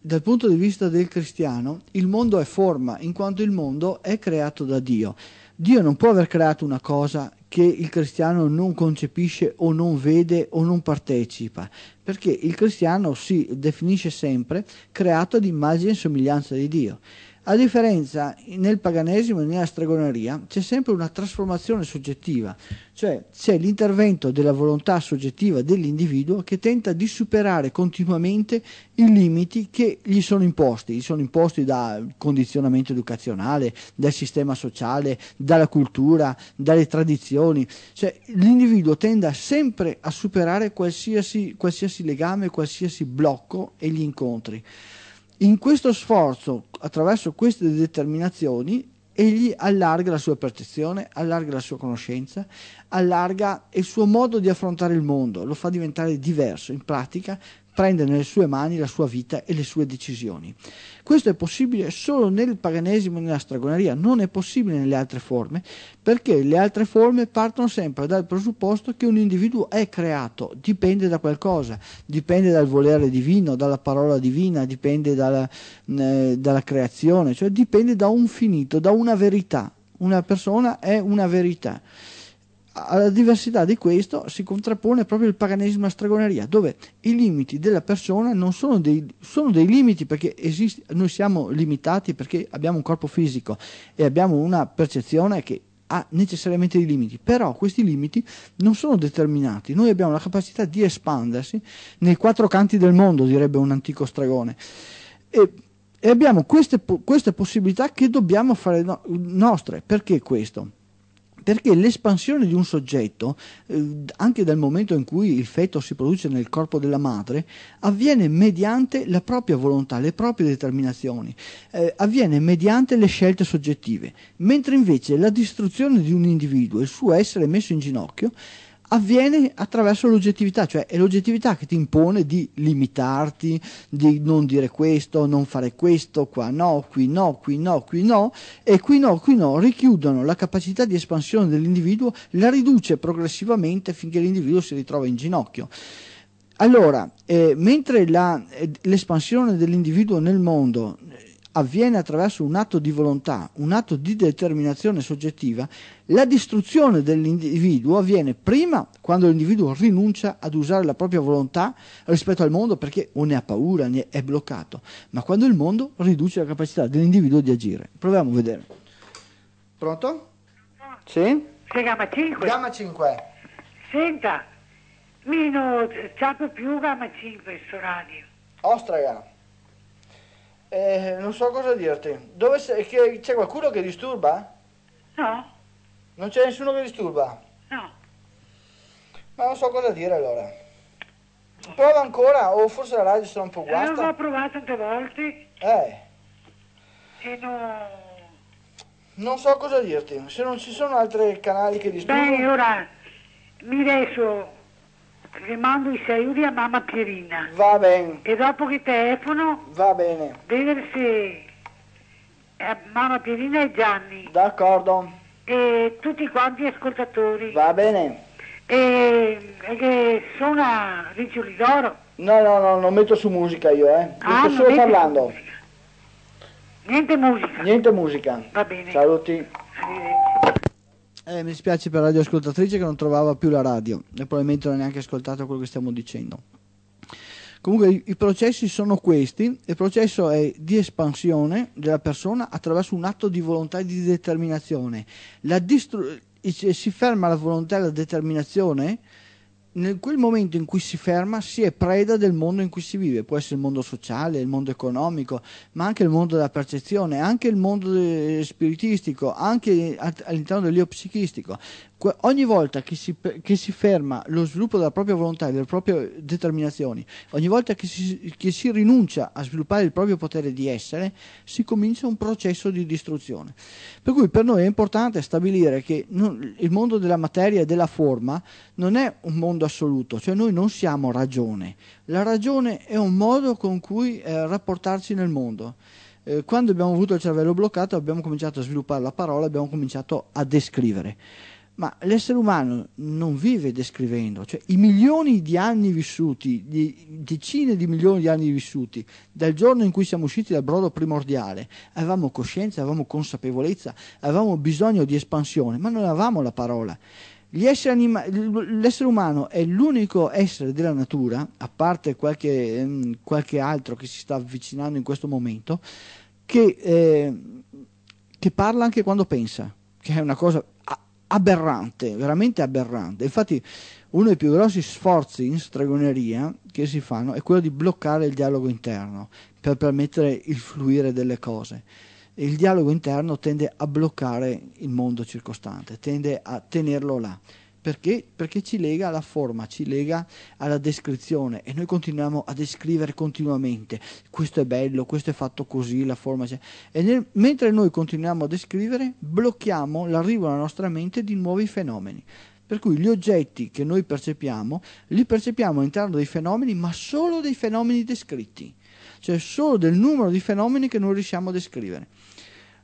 dal punto di vista del cristiano il mondo è forma in quanto il mondo è creato da Dio. Dio non può aver creato una cosa che il cristiano non concepisce o non vede o non partecipa, perché il cristiano si definisce sempre creato ad immagine e somiglianza di Dio. A differenza nel paganesimo e nella stregoneria c'è sempre una trasformazione soggettiva, cioè c'è l'intervento della volontà soggettiva dell'individuo che tenta di superare continuamente i limiti che gli sono imposti, gli sono imposti dal condizionamento educazionale, dal sistema sociale, dalla cultura, dalle tradizioni, cioè l'individuo tende sempre a superare qualsiasi, qualsiasi legame, qualsiasi blocco e gli incontri. In questo sforzo, attraverso queste determinazioni, egli allarga la sua percezione, allarga la sua conoscenza, allarga il suo modo di affrontare il mondo, lo fa diventare diverso. In pratica prende nelle sue mani la sua vita e le sue decisioni. Questo è possibile solo nel paganesimo e nella stragoneria, non è possibile nelle altre forme, perché le altre forme partono sempre dal presupposto che un individuo è creato, dipende da qualcosa, dipende dal volere divino, dalla parola divina, dipende dalla, eh, dalla creazione, cioè dipende da un finito, da una verità. Una persona è una verità. Alla diversità di questo si contrappone proprio il paganesimo a stregoneria, dove i limiti della persona non sono dei, sono dei limiti perché esiste, noi siamo limitati perché abbiamo un corpo fisico e abbiamo una percezione che ha necessariamente dei limiti, però questi limiti non sono determinati, noi abbiamo la capacità di espandersi nei quattro canti del mondo, direbbe un antico stregone, e, e abbiamo queste, queste, possibilità che dobbiamo fare no nostre, perché questo? perché l'espansione di un soggetto, eh, anche dal momento in cui il feto si produce nel corpo della madre, avviene mediante la propria volontà, le proprie determinazioni, eh, avviene mediante le scelte soggettive, mentre invece la distruzione di un individuo, il suo essere messo in ginocchio, avviene attraverso l'oggettività, cioè è l'oggettività che ti impone di limitarti, di non dire questo, non fare questo, qua no, qui no, qui no, qui no, e qui no, qui no, richiudono la capacità di espansione dell'individuo, la riduce progressivamente finché l'individuo si ritrova in ginocchio. Allora, eh, mentre eh, l'espansione dell'individuo nel mondo avviene attraverso un atto di volontà, un atto di determinazione soggettiva, la distruzione dell'individuo avviene prima quando l'individuo rinuncia ad usare la propria volontà rispetto al mondo perché o ne ha paura, ne è bloccato, ma quando il mondo riduce la capacità dell'individuo di agire. Proviamo a vedere. Pronto? Sì? Sei gamma 5. Gamma 5. Senta, meno, c'è più gamma 5 su radio. Ostraga. Eh, non so cosa dirti. Dove sei? Che, c'è qualcuno che disturba? No. Non c'è nessuno che disturba? No. Ma non so cosa dire allora. Prova ancora, o forse la radio sarà un po' guasta. Io l'ho provato due volte. Eh. E non... Non so cosa dirti. Se non ci sono altri canali che disturbano... Beh, ora mi adesso le mando i saluti a mamma Pierina. Va bene. E dopo che telefono... Va bene. Vedere se... Eh, mamma Pierina e Gianni. D'accordo. E tutti quanti ascoltatori. Va bene. E, e che suona Riccioli d'Oro. No, no, no, non metto su musica io, eh. Ah, sto solo parlando. Musica. Niente musica. Niente musica. Va bene. Saluti. Arrivederci. Eh, mi spiace per la radioascoltatrice che non trovava più la radio e probabilmente non ha neanche ascoltato quello che stiamo dicendo. Comunque i, i processi sono questi, il processo è di espansione della persona attraverso un atto di volontà e di determinazione. si ferma la volontà e la determinazione nel quel momento in cui si ferma si è preda del mondo in cui si vive, può essere il mondo sociale, il mondo economico, ma anche il mondo della percezione, anche il mondo eh, spiritistico, anche all'interno dell'io psichistico ogni volta che si, che si, ferma lo sviluppo della propria volontà e delle proprie determinazioni, ogni volta che si, che si, rinuncia a sviluppare il proprio potere di essere, si comincia un processo di distruzione. Per cui per noi è importante stabilire che non, il mondo della materia e della forma non è un mondo assoluto, cioè noi non siamo ragione. La ragione è un modo con cui eh, rapportarci nel mondo eh, quando abbiamo avuto il cervello bloccato abbiamo cominciato a sviluppare la parola, abbiamo cominciato a descrivere ma l'essere umano non vive descrivendo, cioè i milioni di anni vissuti, di decine di milioni di anni vissuti, dal giorno in cui siamo usciti dal brodo primordiale, avevamo coscienza, avevamo consapevolezza, avevamo bisogno di espansione, ma non avevamo la parola. l'essere umano è l'unico essere della natura, a parte qualche, mm, qualche, altro che si sta avvicinando in questo momento, che, eh, che parla anche quando pensa, che è una cosa aberrante, veramente aberrante. Infatti uno dei più grossi sforzi in stregoneria che si fanno è quello di bloccare il dialogo interno per permettere il fluire delle cose. Il dialogo interno tende a bloccare il mondo circostante, tende a tenerlo là. Perché? Perché ci lega alla forma, ci lega alla descrizione e noi continuiamo a descrivere continuamente questo è bello, questo è fatto così, la forma c'è. E nel, mentre noi continuiamo a descrivere, blocchiamo l'arrivo alla nostra mente di nuovi fenomeni. Per cui gli oggetti che noi percepiamo, li percepiamo all'interno dei fenomeni, ma solo dei fenomeni descritti, cioè solo del numero di fenomeni che noi riusciamo a descrivere.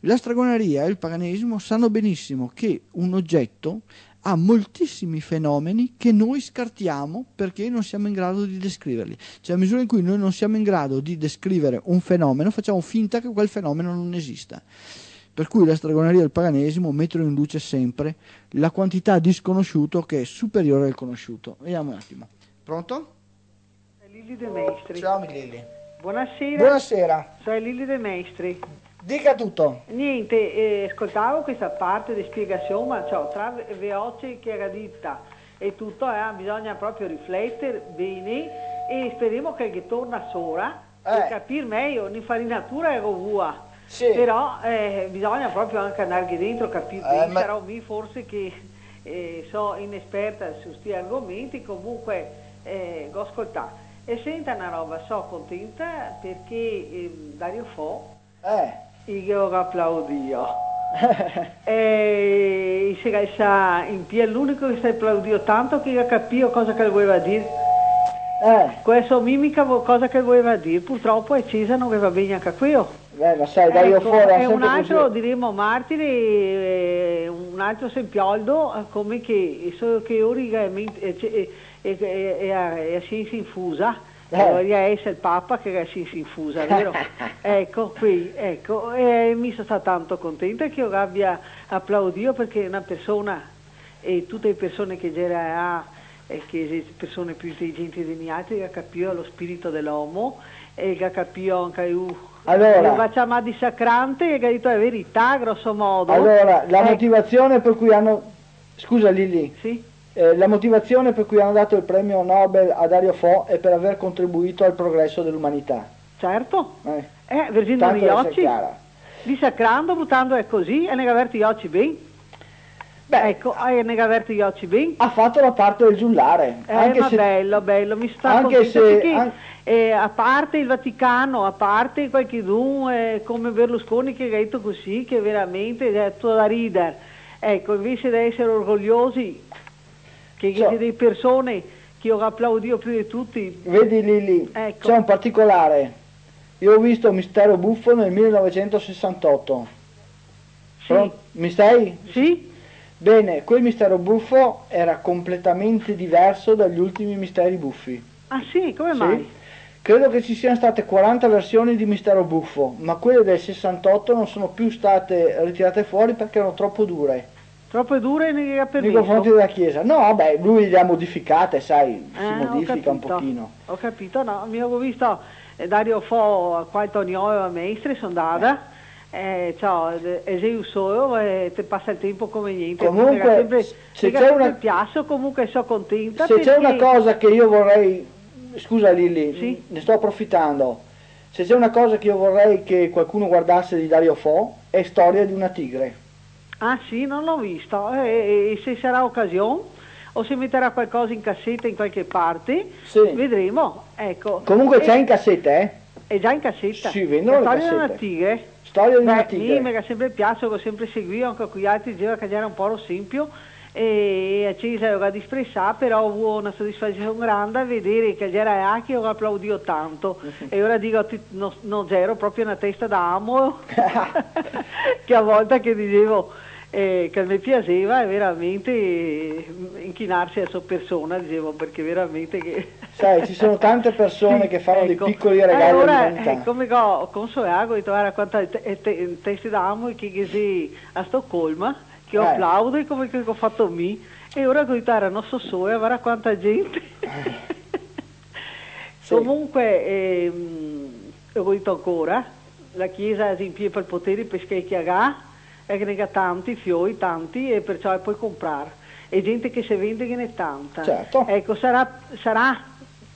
La stragoneria e il paganesimo sanno benissimo che un oggetto ha moltissimi fenomeni che noi scartiamo perché non siamo in grado di descriverli. Cioè, a misura in cui noi non siamo in grado di descrivere un fenomeno, facciamo finta che quel fenomeno non esista. Per cui la stregoneria e il paganesimo mettono in luce sempre la quantità di sconosciuto che è superiore al conosciuto. Vediamo un attimo. Pronto? Lili De Maestri. Ciao Lili. Buonasera. Buonasera. Sono Lili De Maestri. Dica tutto. Niente, eh, ascoltavo questa parte di spiegazione, ma ciò, tra veloce e chiaraditta e tutto, eh, bisogna proprio riflettere bene e speriamo che, che torna sola eh. per capire meglio, l'infarinatura è rovua. Sì. Però eh, bisogna proprio anche andare dentro, capire eh, bene, ma... sarò mi forse che eh, sono inesperta su questi argomenti, comunque eh, ho ascoltato. E senta una roba, so contenta perché ehm, Dario Fo eh io applaudio. e sa, in più è l'unico che si applaudiò tanto che io capivo cosa che voleva dire. Eh. Questo mimica cosa che voleva dire, purtroppo è Cisa non aveva bene anche quello. Beh, lo sai, dai io ecco, fuori. E un altro, così. diremmo, martire, eh, un altro sempioldo, come che, solo che ora è, è, è, è, è, è, è, è, è, è, è, eh. essere il Papa che si, infusa, vero? ecco, qui, ecco, e mi sono stata tanto contenta che io abbia applaudito perché una persona e tutte le persone che c'era e che persone più intelligenti degli altri che ha capito lo spirito dell'uomo e che ha capito anche io uh, allora, facciamo di sacrante e che ha detto la verità grosso modo allora la eh. motivazione per cui hanno scusa Lilli sì? Eh, la motivazione per cui hanno dato il premio Nobel a Dario Fo è per aver contribuito al progresso dell'umanità. Certo, eh, eh Virginia Miocci, dissacrando, buttando è così e negaverti Iocci ben. Beh, ecco, hai negaverti Iocci ben. Ha fatto la parte del giullare. Eh, anche ma se, bello, bello, mi sta anche se, perché, an... eh, a parte il Vaticano, a parte qualche dun come Berlusconi che ha detto così, che veramente è tutto da ridere. Ecco, invece di essere orgogliosi che cioè, delle persone che ho applaudito più di tutti. Vedi Lili, ecco. c'è un particolare. Io ho visto Mistero Buffo nel 1968. Sì. Mi stai? Sì. Bene, quel mistero buffo era completamente diverso dagli ultimi misteri buffi. Ah sì, come mai? Credo che ci siano state 40 versioni di mistero buffo, ma quelle del 68 non sono più state ritirate fuori perché erano troppo dure. Troppo dure nei Nei confronti della Chiesa. No, beh, lui le ha modificate, sai, si eh, modifica un pochino. Ho capito, no, mi avevo visto eh, Dario Fo qua quanto ne aveva maestre, sono data. Eh, eh ciao, esei solo e te passa il tempo come niente. Comunque, sempre, se c'è una... piasso, comunque sono contenta. Se perché... c'è una cosa che io vorrei, scusa Lilli, sì? ne sto approfittando, se c'è una cosa che io vorrei che qualcuno guardasse di Dario Fo è Storia di una tigre. Ah sì, non l'ho visto. E, eh, e eh, eh, se sarà occasione o se metterà qualcosa in cassetta in qualche parte, sì. vedremo. Ecco. Comunque c'è in cassetta, eh? È già in cassetta. Si vendono La storia di una tigre. Storia di una tigre. Sì, mi era sempre piaciuto, l'ho sempre seguito, anche qui altri diceva che era un po' lo sempre e a Cesare ho dispressa però ho una soddisfazione grande a vedere che c'era anche e ho applaudito tanto e ora dico non no, c'ero proprio una testa da d'amo che a volte che dicevo eh, che me piaceva veramente inchinarsi a sua persona, dicevo, perché veramente che... Sai, ci sono tante persone sì, che fanno ecco. dei piccoli regali eh, allora, eh, come go, con Soeago, ho guarda quanto te, eh, te, testi d'amo e che si a Stoccolma, che ho eh. applaudo e come che ho fatto mi, e ora con Itara non so soia, guarda quanta gente. sì. Comunque, ehm, ho detto ancora, la Chiesa si impiega per potere per chi che ne ha tanti, fiori tanti e perciò puoi comprare. E gente che se vende che ne è tanta. Certo. Ecco, sarà, sarà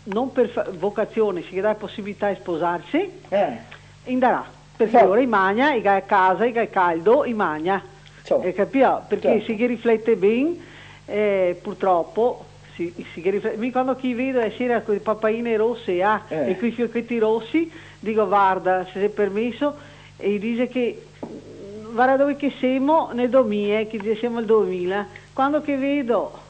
non per vocazione, si dà possibilità di sposarsi, eh. indarà. Perché allora certo. ora i magna, i a casa, i caldo, i magna. Certo. Eh, capito? Perché certo. se si riflette bene, eh, purtroppo si, si riflette. Mi quando chi vedo è sera con le papaine rosse ah, eh. e quei fiocchetti rossi, dico guarda, se sei permesso, e dice che guarda dove che siamo nel 2000, eh, che siamo nel 2000, quando che vedo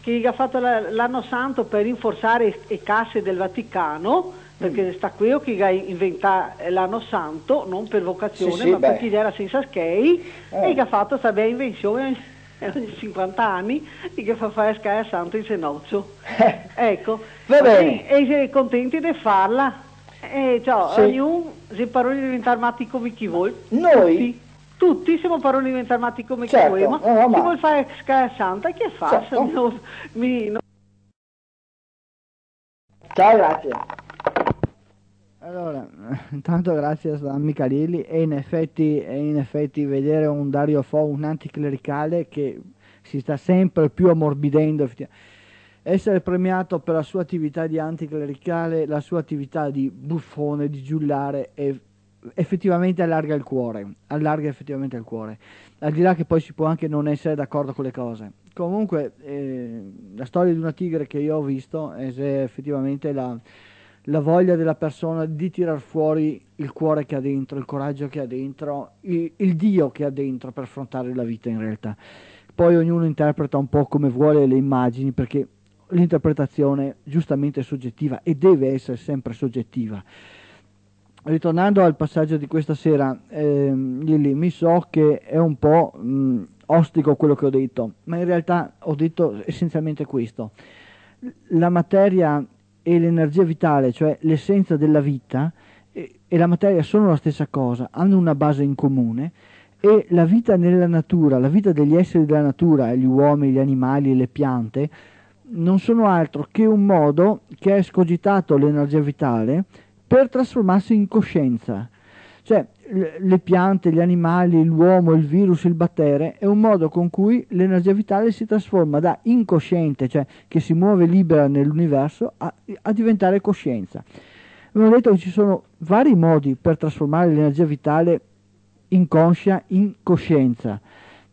che ha fatto l'anno santo per rinforzare le casse del Vaticano, perché mm. sta qui che ha inventato eh, l'anno santo, non per vocazione, sì, sì, ma beh. perché era senza schei, eh. e che ha fatto questa bella invenzione ogni 50 anni e che fa fare sky a santo in senoccio. Eh. ecco, e, e siete contenti di farla. E cioè, sì. ognuno, se parole diventare matti come chi vuole. Noi? Tutti tutti siamo paroli inventati come certo, chi vuoi, ma, chi vuol fare santa, che fa? Certo. mi, no. Ciao, grazie. Allora, intanto grazie a Micarilli e in effetti, e in effetti vedere un Dario Fo, un anticlericale che si sta sempre più ammorbidendo. Essere premiato per la sua attività di anticlericale, la sua attività di buffone, di giullare e effettivamente allarga il cuore, allarga effettivamente il cuore, al di là che poi si può anche non essere d'accordo con le cose. Comunque eh, la storia di una tigre che io ho visto è effettivamente la, la voglia della persona di tirar fuori il cuore che ha dentro, il coraggio che ha dentro, il, il Dio che ha dentro per affrontare la vita in realtà. Poi ognuno interpreta un po' come vuole le immagini perché l'interpretazione giustamente è soggettiva e deve essere sempre soggettiva ritornando al passaggio di questa sera, ehm, Lili, mi so che è un po' mh, ostico quello che ho detto, ma in realtà ho detto essenzialmente questo. La materia e l'energia vitale, cioè l'essenza della vita, e, e la materia sono la stessa cosa, hanno una base in comune e la vita nella natura, la vita degli esseri della natura, gli uomini, gli animali, le piante, non sono altro che un modo che ha escogitato l'energia vitale per trasformarsi in coscienza. Cioè, le piante, gli animali, l'uomo, il virus, il battere, è un modo con cui l'energia vitale si trasforma da incosciente, cioè che si muove libera nell'universo, a, a diventare coscienza. Abbiamo detto che ci sono vari modi per trasformare l'energia vitale inconscia in coscienza.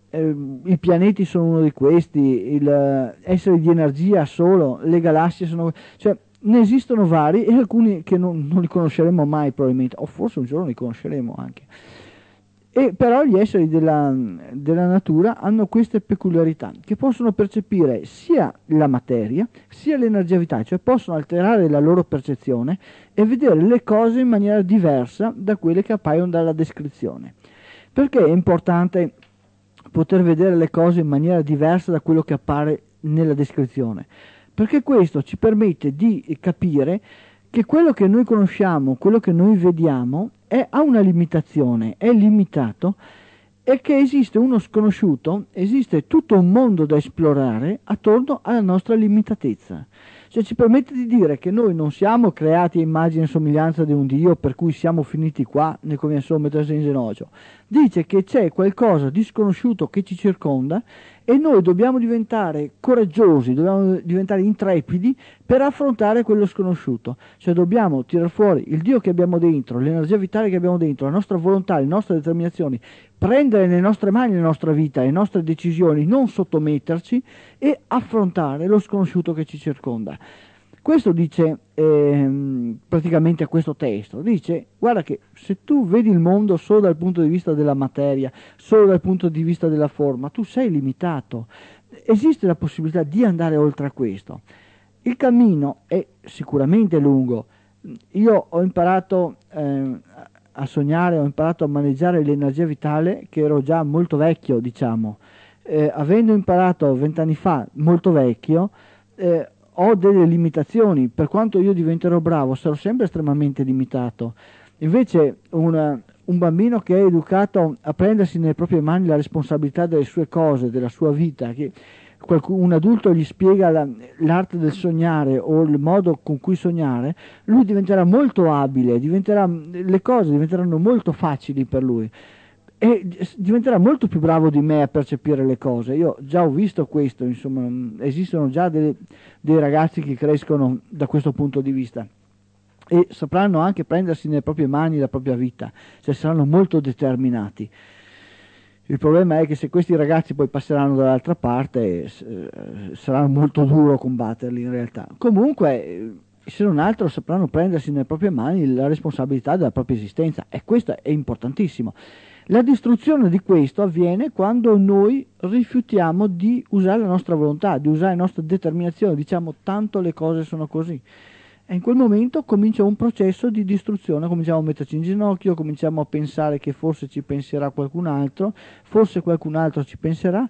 Eh, I pianeti sono uno di questi, il essere di energia solo, le galassie sono... Cioè, ne esistono vari e alcuni che non, non, li conosceremo mai probabilmente, o forse un giorno li conosceremo anche. E però gli esseri della, della natura hanno queste peculiarità, che possono percepire sia la materia, sia l'energia vitale, cioè possono alterare la loro percezione e vedere le cose in maniera diversa da quelle che appaiono dalla descrizione. Perché è importante poter vedere le cose in maniera diversa da quello che appare nella descrizione? perché questo ci permette di capire che quello che noi conosciamo, quello che noi vediamo, è, ha una limitazione, è limitato e che esiste uno sconosciuto, esiste tutto un mondo da esplorare attorno alla nostra limitatezza. Cioè ci permette di dire che noi non siamo creati a immagine e somiglianza di un Dio per cui siamo finiti qua, ne cominciamo a mettersi in ginocchio. Dice che c'è qualcosa di sconosciuto che ci circonda e noi dobbiamo diventare coraggiosi, dobbiamo diventare intrepidi per affrontare quello sconosciuto, cioè dobbiamo tirare fuori il Dio che abbiamo dentro, l'energia vitale che abbiamo dentro, la nostra volontà, le nostre determinazioni, prendere nelle nostre mani la nostra vita, le nostre decisioni, non sottometterci e affrontare lo sconosciuto che ci circonda. Questo dice eh, praticamente a questo testo, dice guarda che se tu vedi il mondo solo dal punto di vista della materia, solo dal punto di vista della forma, tu sei limitato. Esiste la possibilità di andare oltre a questo. Il cammino è sicuramente lungo. Io ho imparato eh, a sognare, ho imparato a maneggiare l'energia vitale che ero già molto vecchio, diciamo. Eh, avendo imparato vent'anni fa molto vecchio, eh, ho delle limitazioni, per quanto io diventerò bravo, sarò sempre estremamente limitato. Invece una, un bambino che è educato a prendersi nelle proprie mani la responsabilità delle sue cose, della sua vita, che qualcun, un adulto gli spiega la, l'arte del sognare o il modo con cui sognare, lui diventerà molto abile, diventerà, le cose diventeranno molto facili per lui e diventerà molto più bravo di me a percepire le cose. Io già ho visto questo, insomma, esistono già dei, dei ragazzi che crescono da questo punto di vista e sapranno anche prendersi nelle proprie mani la propria vita, cioè saranno molto determinati. Il problema è che se questi ragazzi poi passeranno dall'altra parte eh, eh sarà molto duro combatterli in realtà. Comunque, eh, se non altro, sapranno prendersi nelle proprie mani la responsabilità della propria esistenza e questo è importantissimo. La distruzione di questo avviene quando noi rifiutiamo di usare la nostra volontà, di usare la nostra determinazione, diciamo tanto le cose sono così. E in quel momento comincia un processo di distruzione, cominciamo a metterci in ginocchio, cominciamo a pensare che forse ci penserà qualcun altro, forse qualcun altro ci penserà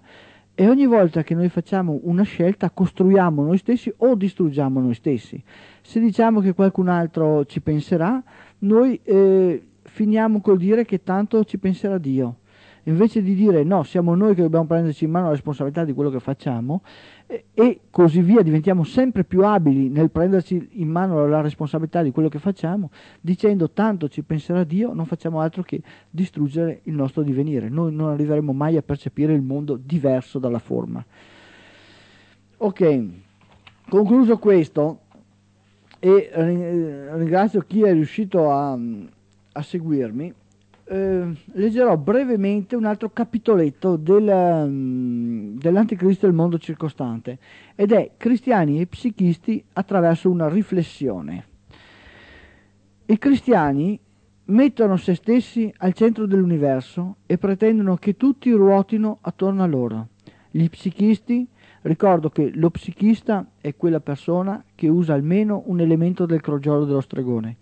e ogni volta che noi facciamo una scelta costruiamo noi stessi o distruggiamo noi stessi. Se diciamo che qualcun altro ci penserà, noi... Eh, finiamo col dire che tanto ci penserà Dio. Invece di dire no, siamo noi che dobbiamo prenderci in mano la responsabilità di quello che facciamo e, e così via, diventiamo sempre più abili nel prenderci in mano la responsabilità di quello che facciamo, dicendo tanto ci penserà Dio, non facciamo altro che distruggere il nostro divenire. Noi non arriveremo mai a percepire il mondo diverso dalla forma. Ok, concluso questo, e eh, ringrazio chi è riuscito a, a seguirmi, eh, leggerò brevemente un altro capitoletto del, um, dell'Anticristo e il mondo circostante ed è Cristiani e psichisti attraverso una riflessione. I cristiani mettono se stessi al centro dell'universo e pretendono che tutti ruotino attorno a loro. Gli psichisti, ricordo che lo psichista è quella persona che usa almeno un elemento del crogiolo dello stregone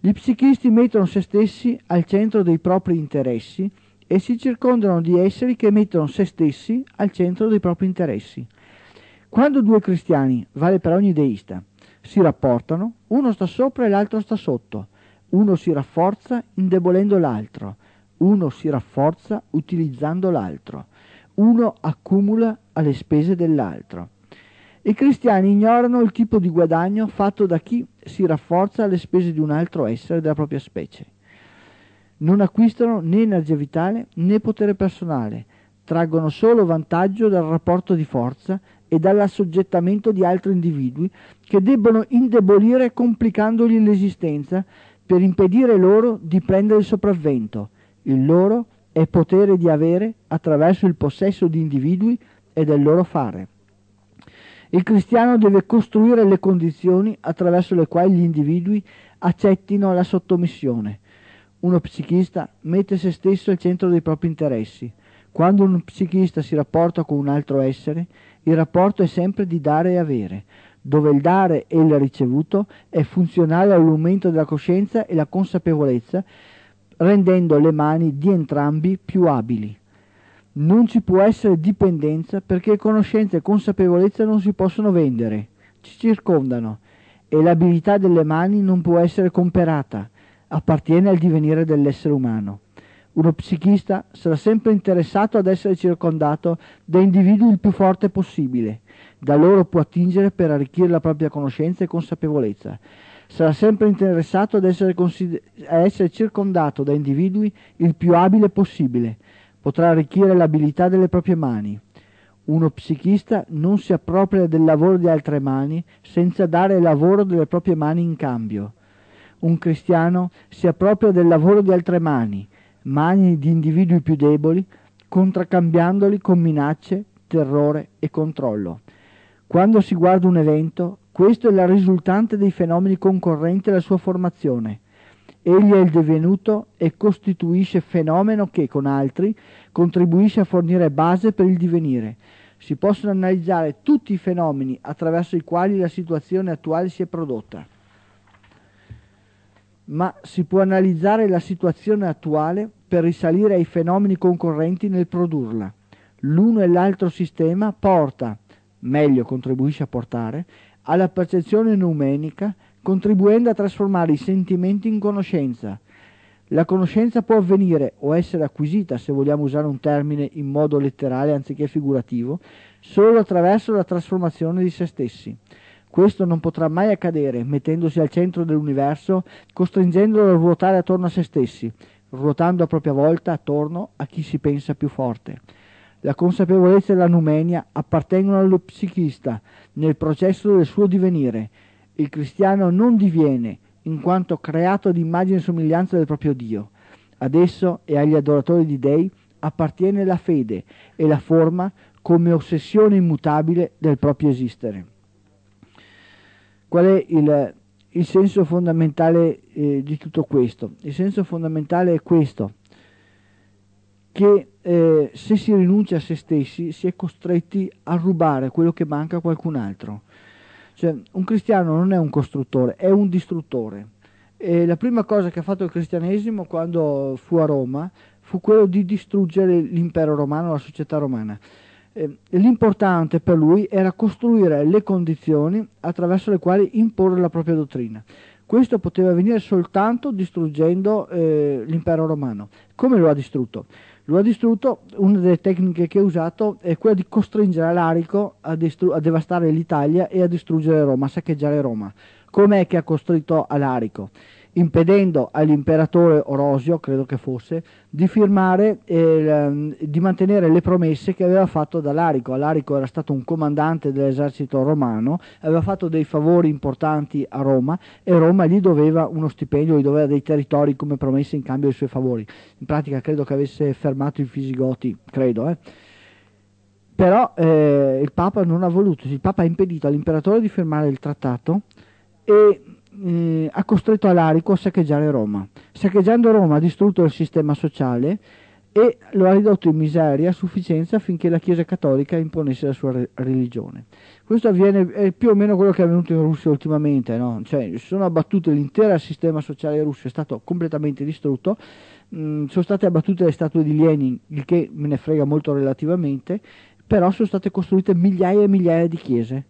gli psichisti mettono se stessi al centro dei propri interessi e si circondano di esseri che mettono se stessi al centro dei propri interessi. Quando due cristiani, vale per ogni deista, si rapportano, uno sta sopra e l'altro sta sotto, uno si rafforza indebolendo l'altro, uno si rafforza utilizzando l'altro, uno accumula alle spese dell'altro. I cristiani ignorano il tipo di guadagno fatto da chi si rafforza alle spese di un altro essere della propria specie. Non acquistano né energia vitale né potere personale, traggono solo vantaggio dal rapporto di forza e dall'assoggettamento di altri individui che debbono indebolire complicandogli l'esistenza per impedire loro di prendere il sopravvento. Il loro è potere di avere attraverso il possesso di individui e del loro fare. Il cristiano deve costruire le condizioni attraverso le quali gli individui accettino la sottomissione. Uno psichista mette se stesso al centro dei propri interessi. Quando uno psichista si rapporta con un altro essere, il rapporto è sempre di dare e avere, dove il dare e il ricevuto è funzionale all'aumento della coscienza e la consapevolezza, rendendo le mani di entrambi più abili. Non ci può essere dipendenza perché conoscenza e consapevolezza non si possono vendere, ci circondano e l'abilità delle mani non può essere comperata, appartiene al divenire dell'essere umano. Uno psichista sarà sempre interessato ad essere circondato da individui il più forte possibile, da loro può attingere per arricchire la propria conoscenza e consapevolezza. Sarà sempre interessato ad essere, consider- a essere circondato da individui il più abile possibile, potrà arricchire l'abilità delle proprie mani. Uno psichista non si appropria del lavoro di altre mani senza dare lavoro delle proprie mani in cambio. Un cristiano si appropria del lavoro di altre mani, mani di individui più deboli, contraccambiandoli con minacce, terrore e controllo. Quando si guarda un evento, questo è la risultante dei fenomeni concorrenti alla sua formazione. Egli è il divenuto e costituisce fenomeno che, con altri, contribuisce a fornire base per il divenire. Si possono analizzare tutti i fenomeni attraverso i quali la situazione attuale si è prodotta. Ma si può analizzare la situazione attuale per risalire ai fenomeni concorrenti nel produrla. L'uno e l'altro sistema porta, meglio contribuisce a portare, alla percezione numenica contribuendo a trasformare i sentimenti in conoscenza. La conoscenza può avvenire o essere acquisita, se vogliamo usare un termine in modo letterale anziché figurativo, solo attraverso la trasformazione di se stessi. Questo non potrà mai accadere mettendosi al centro dell'universo, costringendolo a ruotare attorno a se stessi, ruotando a propria volta attorno a chi si pensa più forte. La consapevolezza e la numenia appartengono allo psichista nel processo del suo divenire, il cristiano non diviene, in quanto creato ad immagine e somiglianza del proprio Dio. Ad esso e agli adoratori di dei appartiene la fede e la forma come ossessione immutabile del proprio esistere. Qual è il, il senso fondamentale eh, di tutto questo? Il senso fondamentale è questo, che eh, se si rinuncia a se stessi si è costretti a rubare quello che manca a qualcun altro. Cioè, un cristiano non è un costruttore, è un distruttore. E la prima cosa che ha fatto il cristianesimo quando fu a Roma fu quello di distruggere l'impero romano, la società romana. Eh, l'importante per lui era costruire le condizioni attraverso le quali imporre la propria dottrina. Questo poteva avvenire soltanto distruggendo eh, l'impero romano. Come lo ha distrutto? Lo ha distrutto, una delle tecniche che ha usato è quella di costringere Alarico a, distru- a devastare l'Italia e a distruggere Roma, a saccheggiare Roma. Com'è che ha costretto Alarico? impedendo all'imperatore Orosio, credo che fosse, di firmare e ehm, di mantenere le promesse che aveva fatto ad Alarico. Alarico era stato un comandante dell'esercito romano, aveva fatto dei favori importanti a Roma e Roma gli doveva uno stipendio, gli doveva dei territori come promesse in cambio dei suoi favori. In pratica credo che avesse fermato i Fisigoti, credo, eh però eh, il Papa non ha voluto, il Papa ha impedito all'imperatore di firmare il trattato e eh, ha costretto Alarico a saccheggiare Roma. Saccheggiando Roma ha distrutto il sistema sociale e lo ha ridotto in miseria a sufficienza affinché la Chiesa cattolica imponesse la sua re- religione. Questo avviene è più o meno quello che è avvenuto in Russia ultimamente, no? cioè sono abbattute l'intero sistema sociale russo, è stato completamente distrutto, mh, mm, sono state abbattute le statue di Lenin, il che me ne frega molto relativamente, però sono state costruite migliaia e migliaia di chiese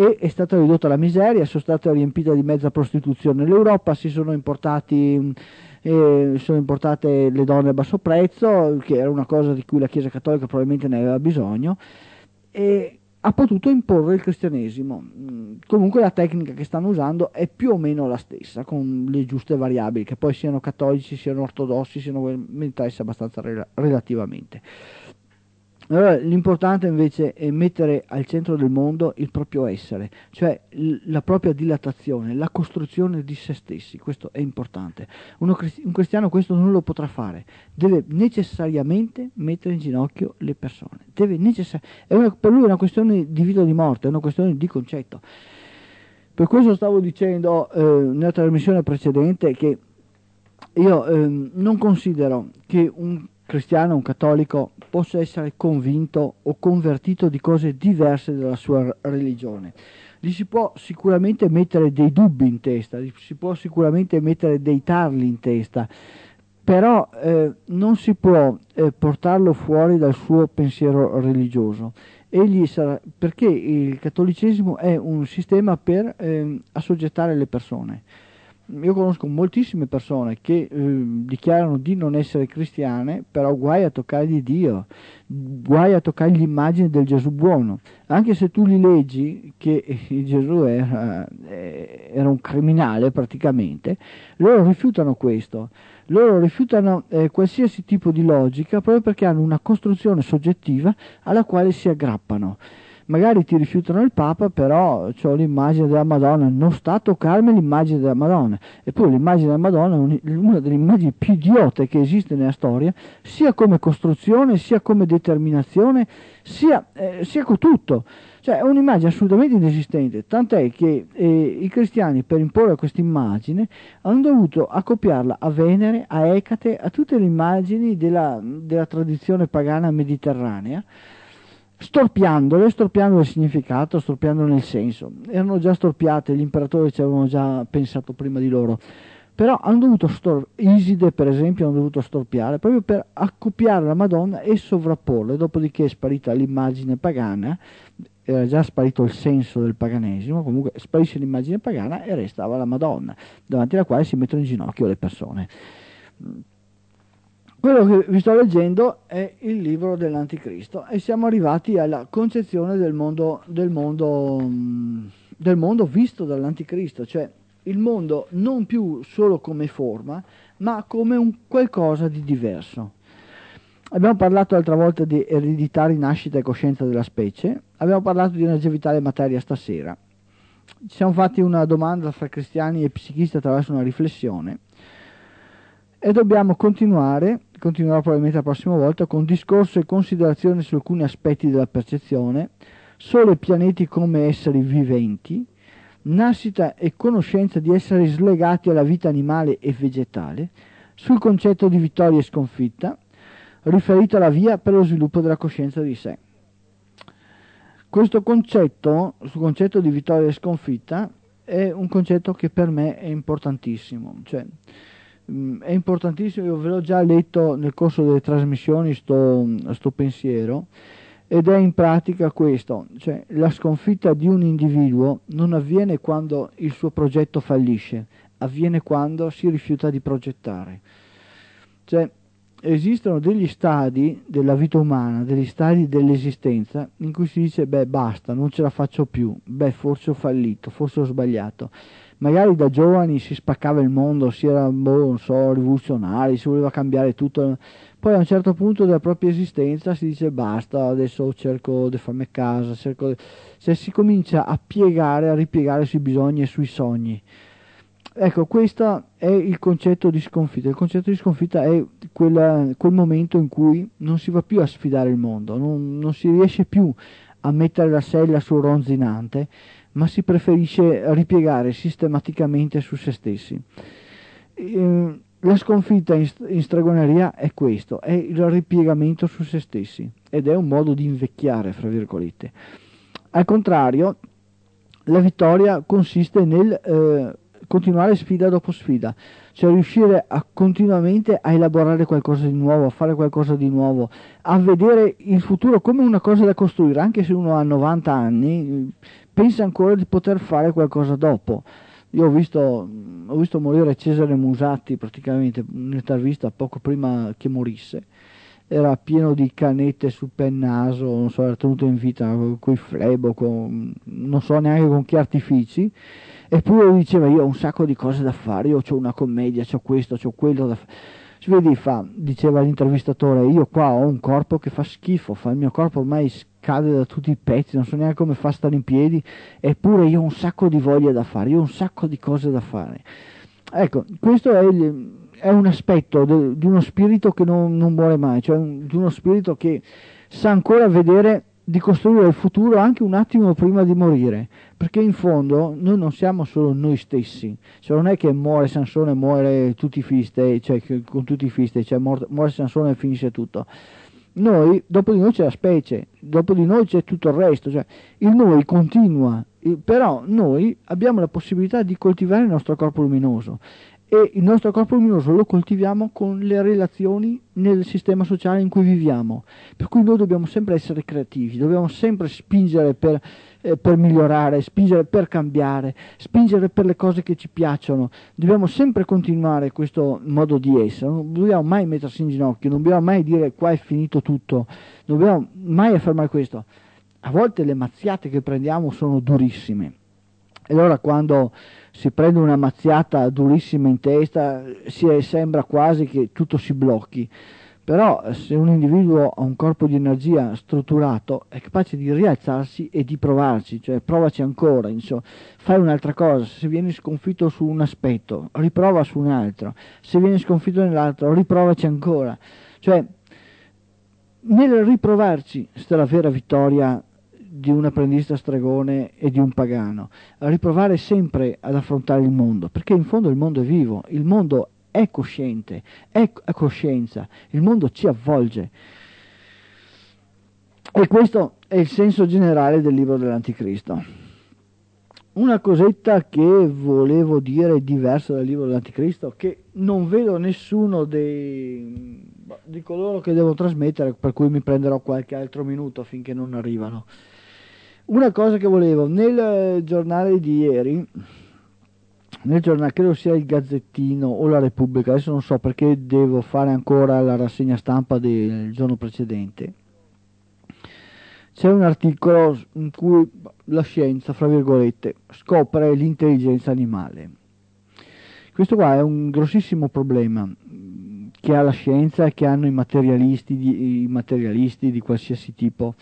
e è stata ridotta alla miseria, sono state riempite di mezza prostituzione. L'Europa si sono importati eh, sono importate le donne a basso prezzo, che era una cosa di cui la Chiesa Cattolica probabilmente ne aveva bisogno, e ha potuto imporre il cristianesimo. Mm, comunque la tecnica che stanno usando è più o meno la stessa, con le giuste variabili, che poi siano cattolici, siano ortodossi, siano, mi abbastanza rel- relativamente. Allora, l'importante invece è mettere al centro del mondo il proprio essere, cioè la propria dilatazione, la costruzione di se stessi, questo è importante. Uno, un cristiano questo non lo potrà fare, deve necessariamente mettere in ginocchio le persone, una, per lui è una questione di vita o di morte, è una questione di concetto. Per questo stavo dicendo eh, nella trasmissione precedente che io eh, non considero che un cristiano, un cattolico, possa essere convinto o convertito di cose diverse dalla sua religione. Gli si può sicuramente mettere dei dubbi in testa, gli si può sicuramente mettere dei tarli in testa, però eh, non si può eh, portarlo fuori dal suo pensiero religioso. Sarà, perché il cattolicesimo è un sistema per eh, assoggettare le persone io conosco moltissime persone che eh, dichiarano di non essere cristiane, però guai a toccargli Dio, guai a toccare l'immagine del Gesù buono. Anche se tu li leggi che eh, Gesù era, eh, era un criminale praticamente, loro rifiutano questo. Loro rifiutano eh, qualsiasi tipo di logica proprio perché hanno una costruzione soggettiva alla quale si aggrappano magari ti rifiutano il Papa, però ho l'immagine della Madonna, non sta a toccarmi l'immagine della Madonna. Eppure l'immagine della Madonna è una delle immagini più idiote che esiste nella storia, sia come costruzione, sia come determinazione, sia, eh, sia con tutto. Cioè è un'immagine assolutamente inesistente, tant'è che eh, i cristiani per imporre questa immagine hanno dovuto accoppiarla a Venere, a Ecate, a tutte le immagini della, della tradizione pagana mediterranea storpiandole, storpiando il significato, storpiandone il senso. Erano già storpiate, gli imperatori ci avevano già pensato prima di loro. Però hanno dovuto stor- Iside, per esempio, hanno dovuto storpiare proprio per accoppiare la Madonna e sovrapporla. Dopodiché è sparita l'immagine pagana, era già sparito il senso del paganesimo, comunque sparisce l'immagine pagana e restava la Madonna, davanti alla quale si mettono in ginocchio le persone. Quello che vi sto leggendo è il libro dell'Anticristo e siamo arrivati alla concezione del mondo, del mondo, mm, del mondo visto dall'Anticristo, cioè il mondo non più solo come forma, ma come un qualcosa di diverso. Abbiamo parlato l'altra volta di eredità, rinascita e coscienza della specie, abbiamo parlato di energia vitale e materia stasera. Ci siamo fatti una domanda fra cristiani e psichisti attraverso una riflessione e dobbiamo continuare continuerà probabilmente la prossima volta con discorso e considerazione su alcuni aspetti della percezione, solo i pianeti come esseri viventi, nascita e conoscenza di esseri slegati alla vita animale e vegetale, sul concetto di vittoria e sconfitta, riferito alla via per lo sviluppo della coscienza di sé. Questo concetto, sul concetto di vittoria e sconfitta, è un concetto che per me è importantissimo. Cioè, Mm, è importantissimo, io ve l'ho già letto nel corso delle trasmissioni sto, sto pensiero, ed è in pratica questo, cioè la sconfitta di un individuo non avviene quando il suo progetto fallisce, avviene quando si rifiuta di progettare. Cioè, esistono degli stadi della vita umana, degli stadi dell'esistenza in cui si dice beh basta, non ce la faccio più, beh forse ho fallito, forse ho sbagliato magari da giovani si spaccava il mondo, si era, boh, non so, rivoluzionari, si voleva cambiare tutto, poi a un certo punto della propria esistenza si dice basta, adesso cerco di farmi casa, cerco di... cioè si comincia a piegare, a ripiegare sui bisogni e sui sogni. Ecco, questo è il concetto di sconfitta. Il concetto di sconfitta è quella, quel momento in cui non si va più a sfidare il mondo, non, non si riesce più a mettere la sella sul ronzinante ma si preferisce ripiegare sistematicamente su se stessi. Ehm, la sconfitta in, in stregoneria è questo, è il ripiegamento su se stessi ed è un modo di invecchiare, fra virgolette. Al contrario, la vittoria consiste nel eh, continuare sfida dopo sfida cioè riuscire a continuamente a elaborare qualcosa di nuovo, a fare qualcosa di nuovo, a vedere il futuro come una cosa da costruire, anche se uno ha 90 anni, pensa ancora di poter fare qualcosa dopo. Io ho visto, ho visto morire Cesare Musatti praticamente, un'intervista poco prima che morisse, era pieno di canette sul pennaso, non so, era tenuto in vita con i flebo, con, non so neanche con che artifici, Eppure lui diceva io ho un sacco di cose da fare, io ho una commedia, ho questo, ho quello da fare. Vedi, fa, diceva l'intervistatore, io qua ho un corpo che fa schifo, fa, il mio corpo ormai cade da tutti i pezzi, non so neanche come fa a stare in piedi, eppure io ho un sacco di voglia da fare, io ho un sacco di cose da fare. Ecco, questo è, il, è un aspetto de, di uno spirito che non, non muore mai, cioè un, di uno spirito che sa ancora vedere di costruire il futuro anche un attimo prima di morire perché in fondo noi non siamo solo noi stessi, cioè non è che muore Sansone e muore tutti i fistei, eh, cioè con tutti i fistei, cioè muore Sansone e finisce tutto. Noi, dopo di noi c'è la specie, dopo di noi c'è tutto il resto, cioè il noi continua, però noi abbiamo la possibilità di coltivare il nostro corpo luminoso e il nostro corpo luminoso lo coltiviamo con le relazioni nel sistema sociale in cui viviamo. Per cui noi dobbiamo sempre essere creativi, dobbiamo sempre spingere per, eh, per, migliorare, spingere per cambiare, spingere per le cose che ci piacciono. Dobbiamo sempre continuare questo modo di essere, non dobbiamo mai mettersi in ginocchio, non dobbiamo mai dire qua è finito tutto, non dobbiamo mai affermare questo. A volte le mazziate che prendiamo sono durissime e allora quando si prende una mazziata durissima in testa è, sembra quasi che tutto si blocchi. Però eh, se un individuo ha un corpo di energia strutturato è capace di rialzarsi e di provarci, cioè provaci ancora, insomma. fai un'altra cosa, se vieni sconfitto su un aspetto, riprova su un altro, se vieni sconfitto nell'altro, riprovaci ancora. Cioè nel riprovarci sta la vera vittoria di un apprendista stregone e di un pagano, a riprovare sempre ad affrontare il mondo, perché in fondo il mondo è vivo, il mondo è cosciente, è coscienza, il mondo ci avvolge. E questo è il senso generale del libro dell'Anticristo. Una cosetta che volevo dire diversa dal libro dell'Anticristo, che non vedo nessuno dei, di coloro che devo trasmettere, per cui mi prenderò qualche altro minuto finché non arrivano. Una cosa che volevo, nel eh, giornale di ieri, nel giornale credo sia il Gazzettino o la Repubblica, adesso non so perché devo fare ancora la rassegna stampa del giorno precedente, c'è un articolo in cui la scienza, fra virgolette, scopre l'intelligenza animale. Questo qua è un grossissimo problema mm, che ha la scienza e che hanno i materialisti, i materialisti di qualsiasi tipo,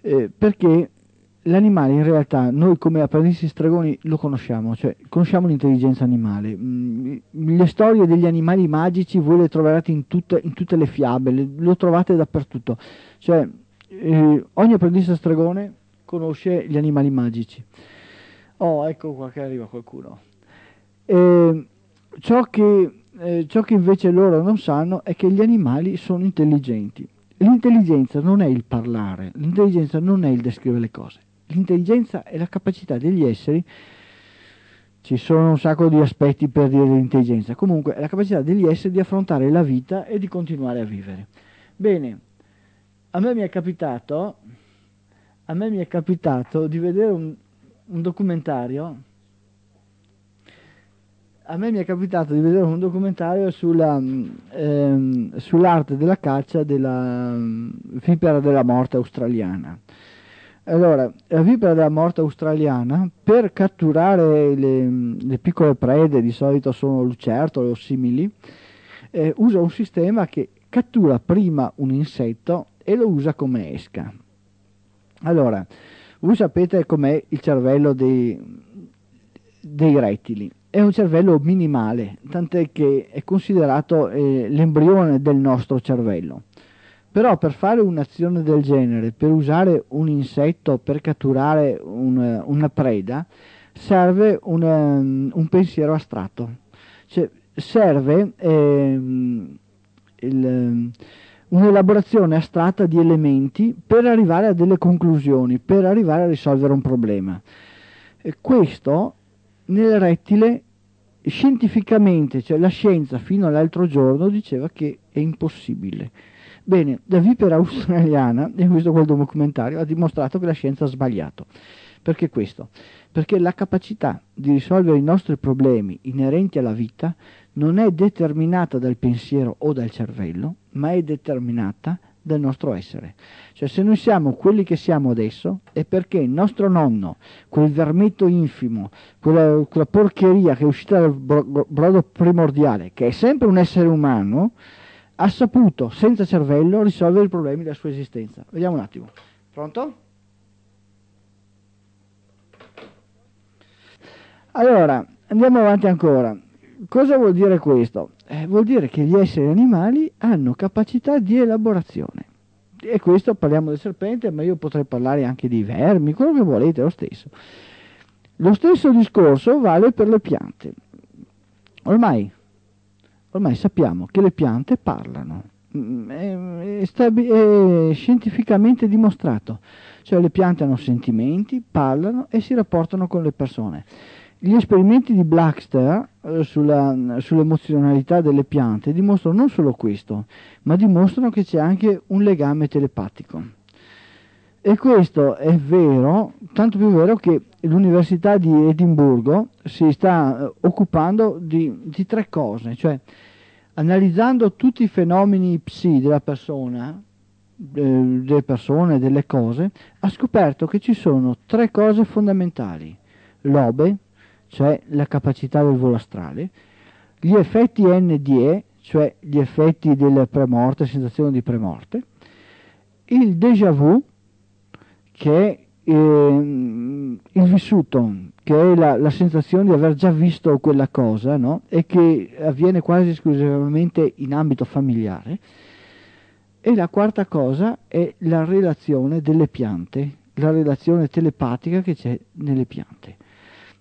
eh, perché l'animale in realtà noi come apprendisti stregoni lo conosciamo, cioè conosciamo l'intelligenza animale. Mm, le storie degli animali magici voi le troverete in tutte, in tutte le fiabe, le, lo trovate dappertutto. Cioè eh, ogni apprendista stregone conosce gli animali magici. Oh, ecco qua che arriva qualcuno. Eh, ciò, che, eh, ciò che invece loro non sanno è che gli animali sono intelligenti. L'intelligenza non è il parlare, l'intelligenza non è il descrivere le cose L'intelligenza è la capacità degli esseri, ci sono un sacco di aspetti per dire l'intelligenza, comunque è la capacità degli esseri di affrontare la vita e di continuare a vivere. Bene, a me mi è capitato, mi è capitato di vedere un, un documentario a me mi è capitato di vedere un documentario sulla, ehm, sull'arte della caccia della mm, vipera della morte australiana. Allora, la vipera della morte australiana, per catturare le, le piccole prede, di solito sono lucertole o simili, eh, usa un sistema che cattura prima un insetto e lo usa come esca. Allora, voi sapete com'è il cervello dei, dei rettili. È un cervello minimale, tant'è che è considerato eh, l'embrione del nostro cervello. Però per fare un'azione del genere, per usare un insetto, per catturare un, eh, una preda, serve un, um, un pensiero astratto. Cioè, serve ehm, il, um, un'elaborazione astratta di elementi per arrivare a delle conclusioni, per arrivare a risolvere un problema. E questo nel rettile scientificamente, cioè la scienza fino all'altro giorno diceva che è impossibile Bene, la vipera australiana, e questo qua documentario, ha dimostrato che la scienza ha sbagliato. Perché questo? Perché la capacità di risolvere i nostri problemi inerenti alla vita non è determinata dal pensiero o dal cervello, ma è determinata del nostro essere. Cioè se noi siamo quelli che siamo adesso è perché il nostro nonno, quel vermetto infimo, quella, quella porcheria che è uscita dal brodo primordiale, che è sempre un essere umano, ha saputo, senza cervello, risolvere i problemi della sua esistenza. Vediamo un attimo. Pronto? Allora, andiamo avanti ancora. Cosa vuol dire questo? Eh, vuol dire che gli esseri animali hanno capacità di elaborazione. E questo parliamo del serpente, ma io potrei parlare anche di vermi, quello che volete, lo stesso. Lo stesso discorso vale per le piante. Ormai ormai sappiamo che le piante parlano, mm, è, stabi- è scientificamente dimostrato, cioè le piante hanno sentimenti, parlano e si rapportano con le persone. Gli esperimenti di Blackster eh, sulla, sull'emozionalità delle piante dimostrano non solo questo, ma dimostrano che c'è anche un legame telepatico. E questo è vero, tanto più vero che l'Università di Edimburgo si sta eh, occupando di, di tre cose, cioè analizzando tutti i fenomeni psi della persona, eh, delle persone, delle cose, ha scoperto che ci sono tre cose fondamentali. L'obe, cioè la capacità del volo astrale, gli effetti NDE, cioè gli effetti della premorte, sensazione di premorte, il déjà vu, che è ehm, il vissuto, che è la, la, sensazione di aver già visto quella cosa no? e che avviene quasi esclusivamente in ambito familiare. E la quarta cosa è la relazione delle piante, la relazione telepatica che c'è nelle piante.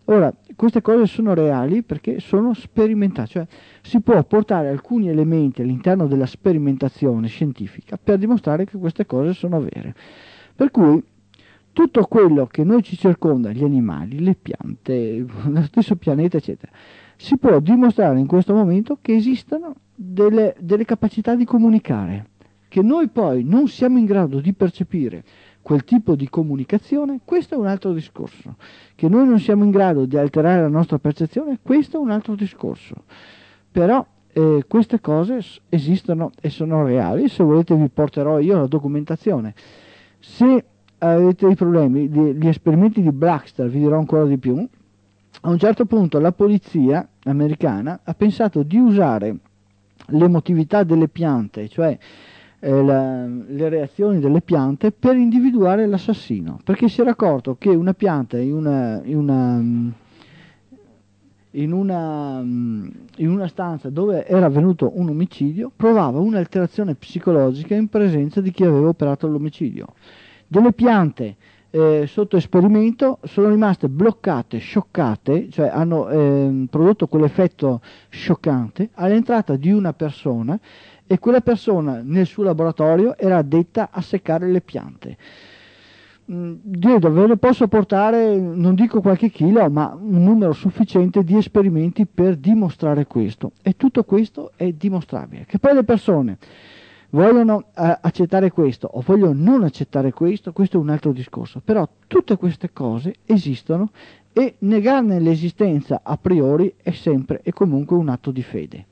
Ora, queste cose sono reali perché sono sperimentate, cioè si può portare alcuni elementi all'interno della sperimentazione scientifica per dimostrare che queste cose sono vere. Per cui tutto quello che noi ci circonda, gli animali, le piante, lo stesso pianeta, eccetera, si può dimostrare in questo momento che esistono delle, delle capacità di comunicare, che noi poi non siamo in grado di percepire quel tipo di comunicazione, questo è un altro discorso. Che noi non siamo in grado di alterare la nostra percezione, questo è un altro discorso. Però eh, queste cose esistono e sono reali, se volete vi porterò io la documentazione. Se avete dei problemi, gli esperimenti di Blackstar, vi dirò ancora di più, a un certo punto la polizia americana ha pensato di usare l'emotività delle piante, cioè eh, la, le reazioni delle piante per individuare l'assassino, perché si era accorto che una pianta in una, in una, in una, in una stanza dove era avvenuto un omicidio provava un'alterazione psicologica in presenza di chi aveva operato l'omicidio delle piante eh, sotto esperimento sono rimaste bloccate, scioccate, cioè hanno eh, prodotto quell'effetto scioccante all'entrata di una persona e quella persona nel suo laboratorio era addetta a seccare le piante. Mm, Diedo, ve ne posso portare, non dico qualche chilo, ma un numero sufficiente di esperimenti per dimostrare questo. E tutto questo è dimostrabile. Che poi le persone vogliono eh, accettare questo o vogliono non accettare questo, questo è un altro discorso, però tutte queste cose esistono e negarne l'esistenza a priori è sempre e comunque un atto di fede.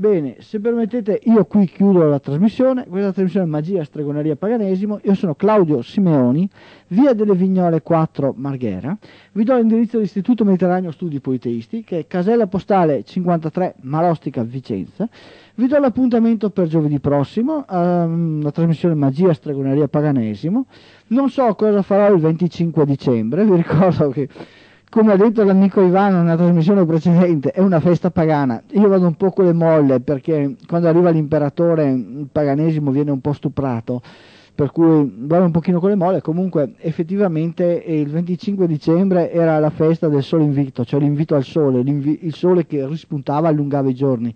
Bene, se permettete, io qui chiudo la trasmissione. Questa trasmissione è Magia, Stregoneria, Paganesimo. Io sono Claudio Simeoni, via delle Vignole 4 Marghera. Vi do l'indirizzo dell'Istituto Mediterraneo Studi Poeteisti, che è casella postale 53 Marostica, Vicenza. Vi do l'appuntamento per giovedì prossimo, ehm, la trasmissione Magia, Stregoneria, Paganesimo. Non so cosa farò il 25 dicembre, vi ricordo che come ha detto l'amico Ivano nella trasmissione precedente, è una festa pagana. Io vado un po' con le molle perché quando arriva l'imperatore il paganesimo viene un po' stuprato, per cui vado un pochino con le molle. Comunque effettivamente il 25 dicembre era la festa del sole invito, cioè l'invito al sole, il sole che rispuntava allungava i giorni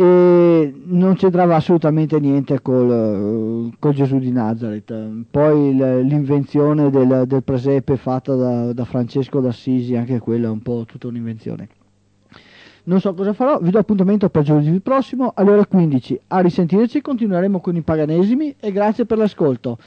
e non c'entrava assolutamente niente col, col, Gesù di Nazareth. Poi l'invenzione del, del, presepe fatta da, da Francesco d'Assisi, anche quella è un po' tutta un'invenzione. Non so cosa farò, vi do appuntamento per giovedì prossimo alle ore 15. A risentirci, continueremo con i paganesimi e grazie per l'ascolto.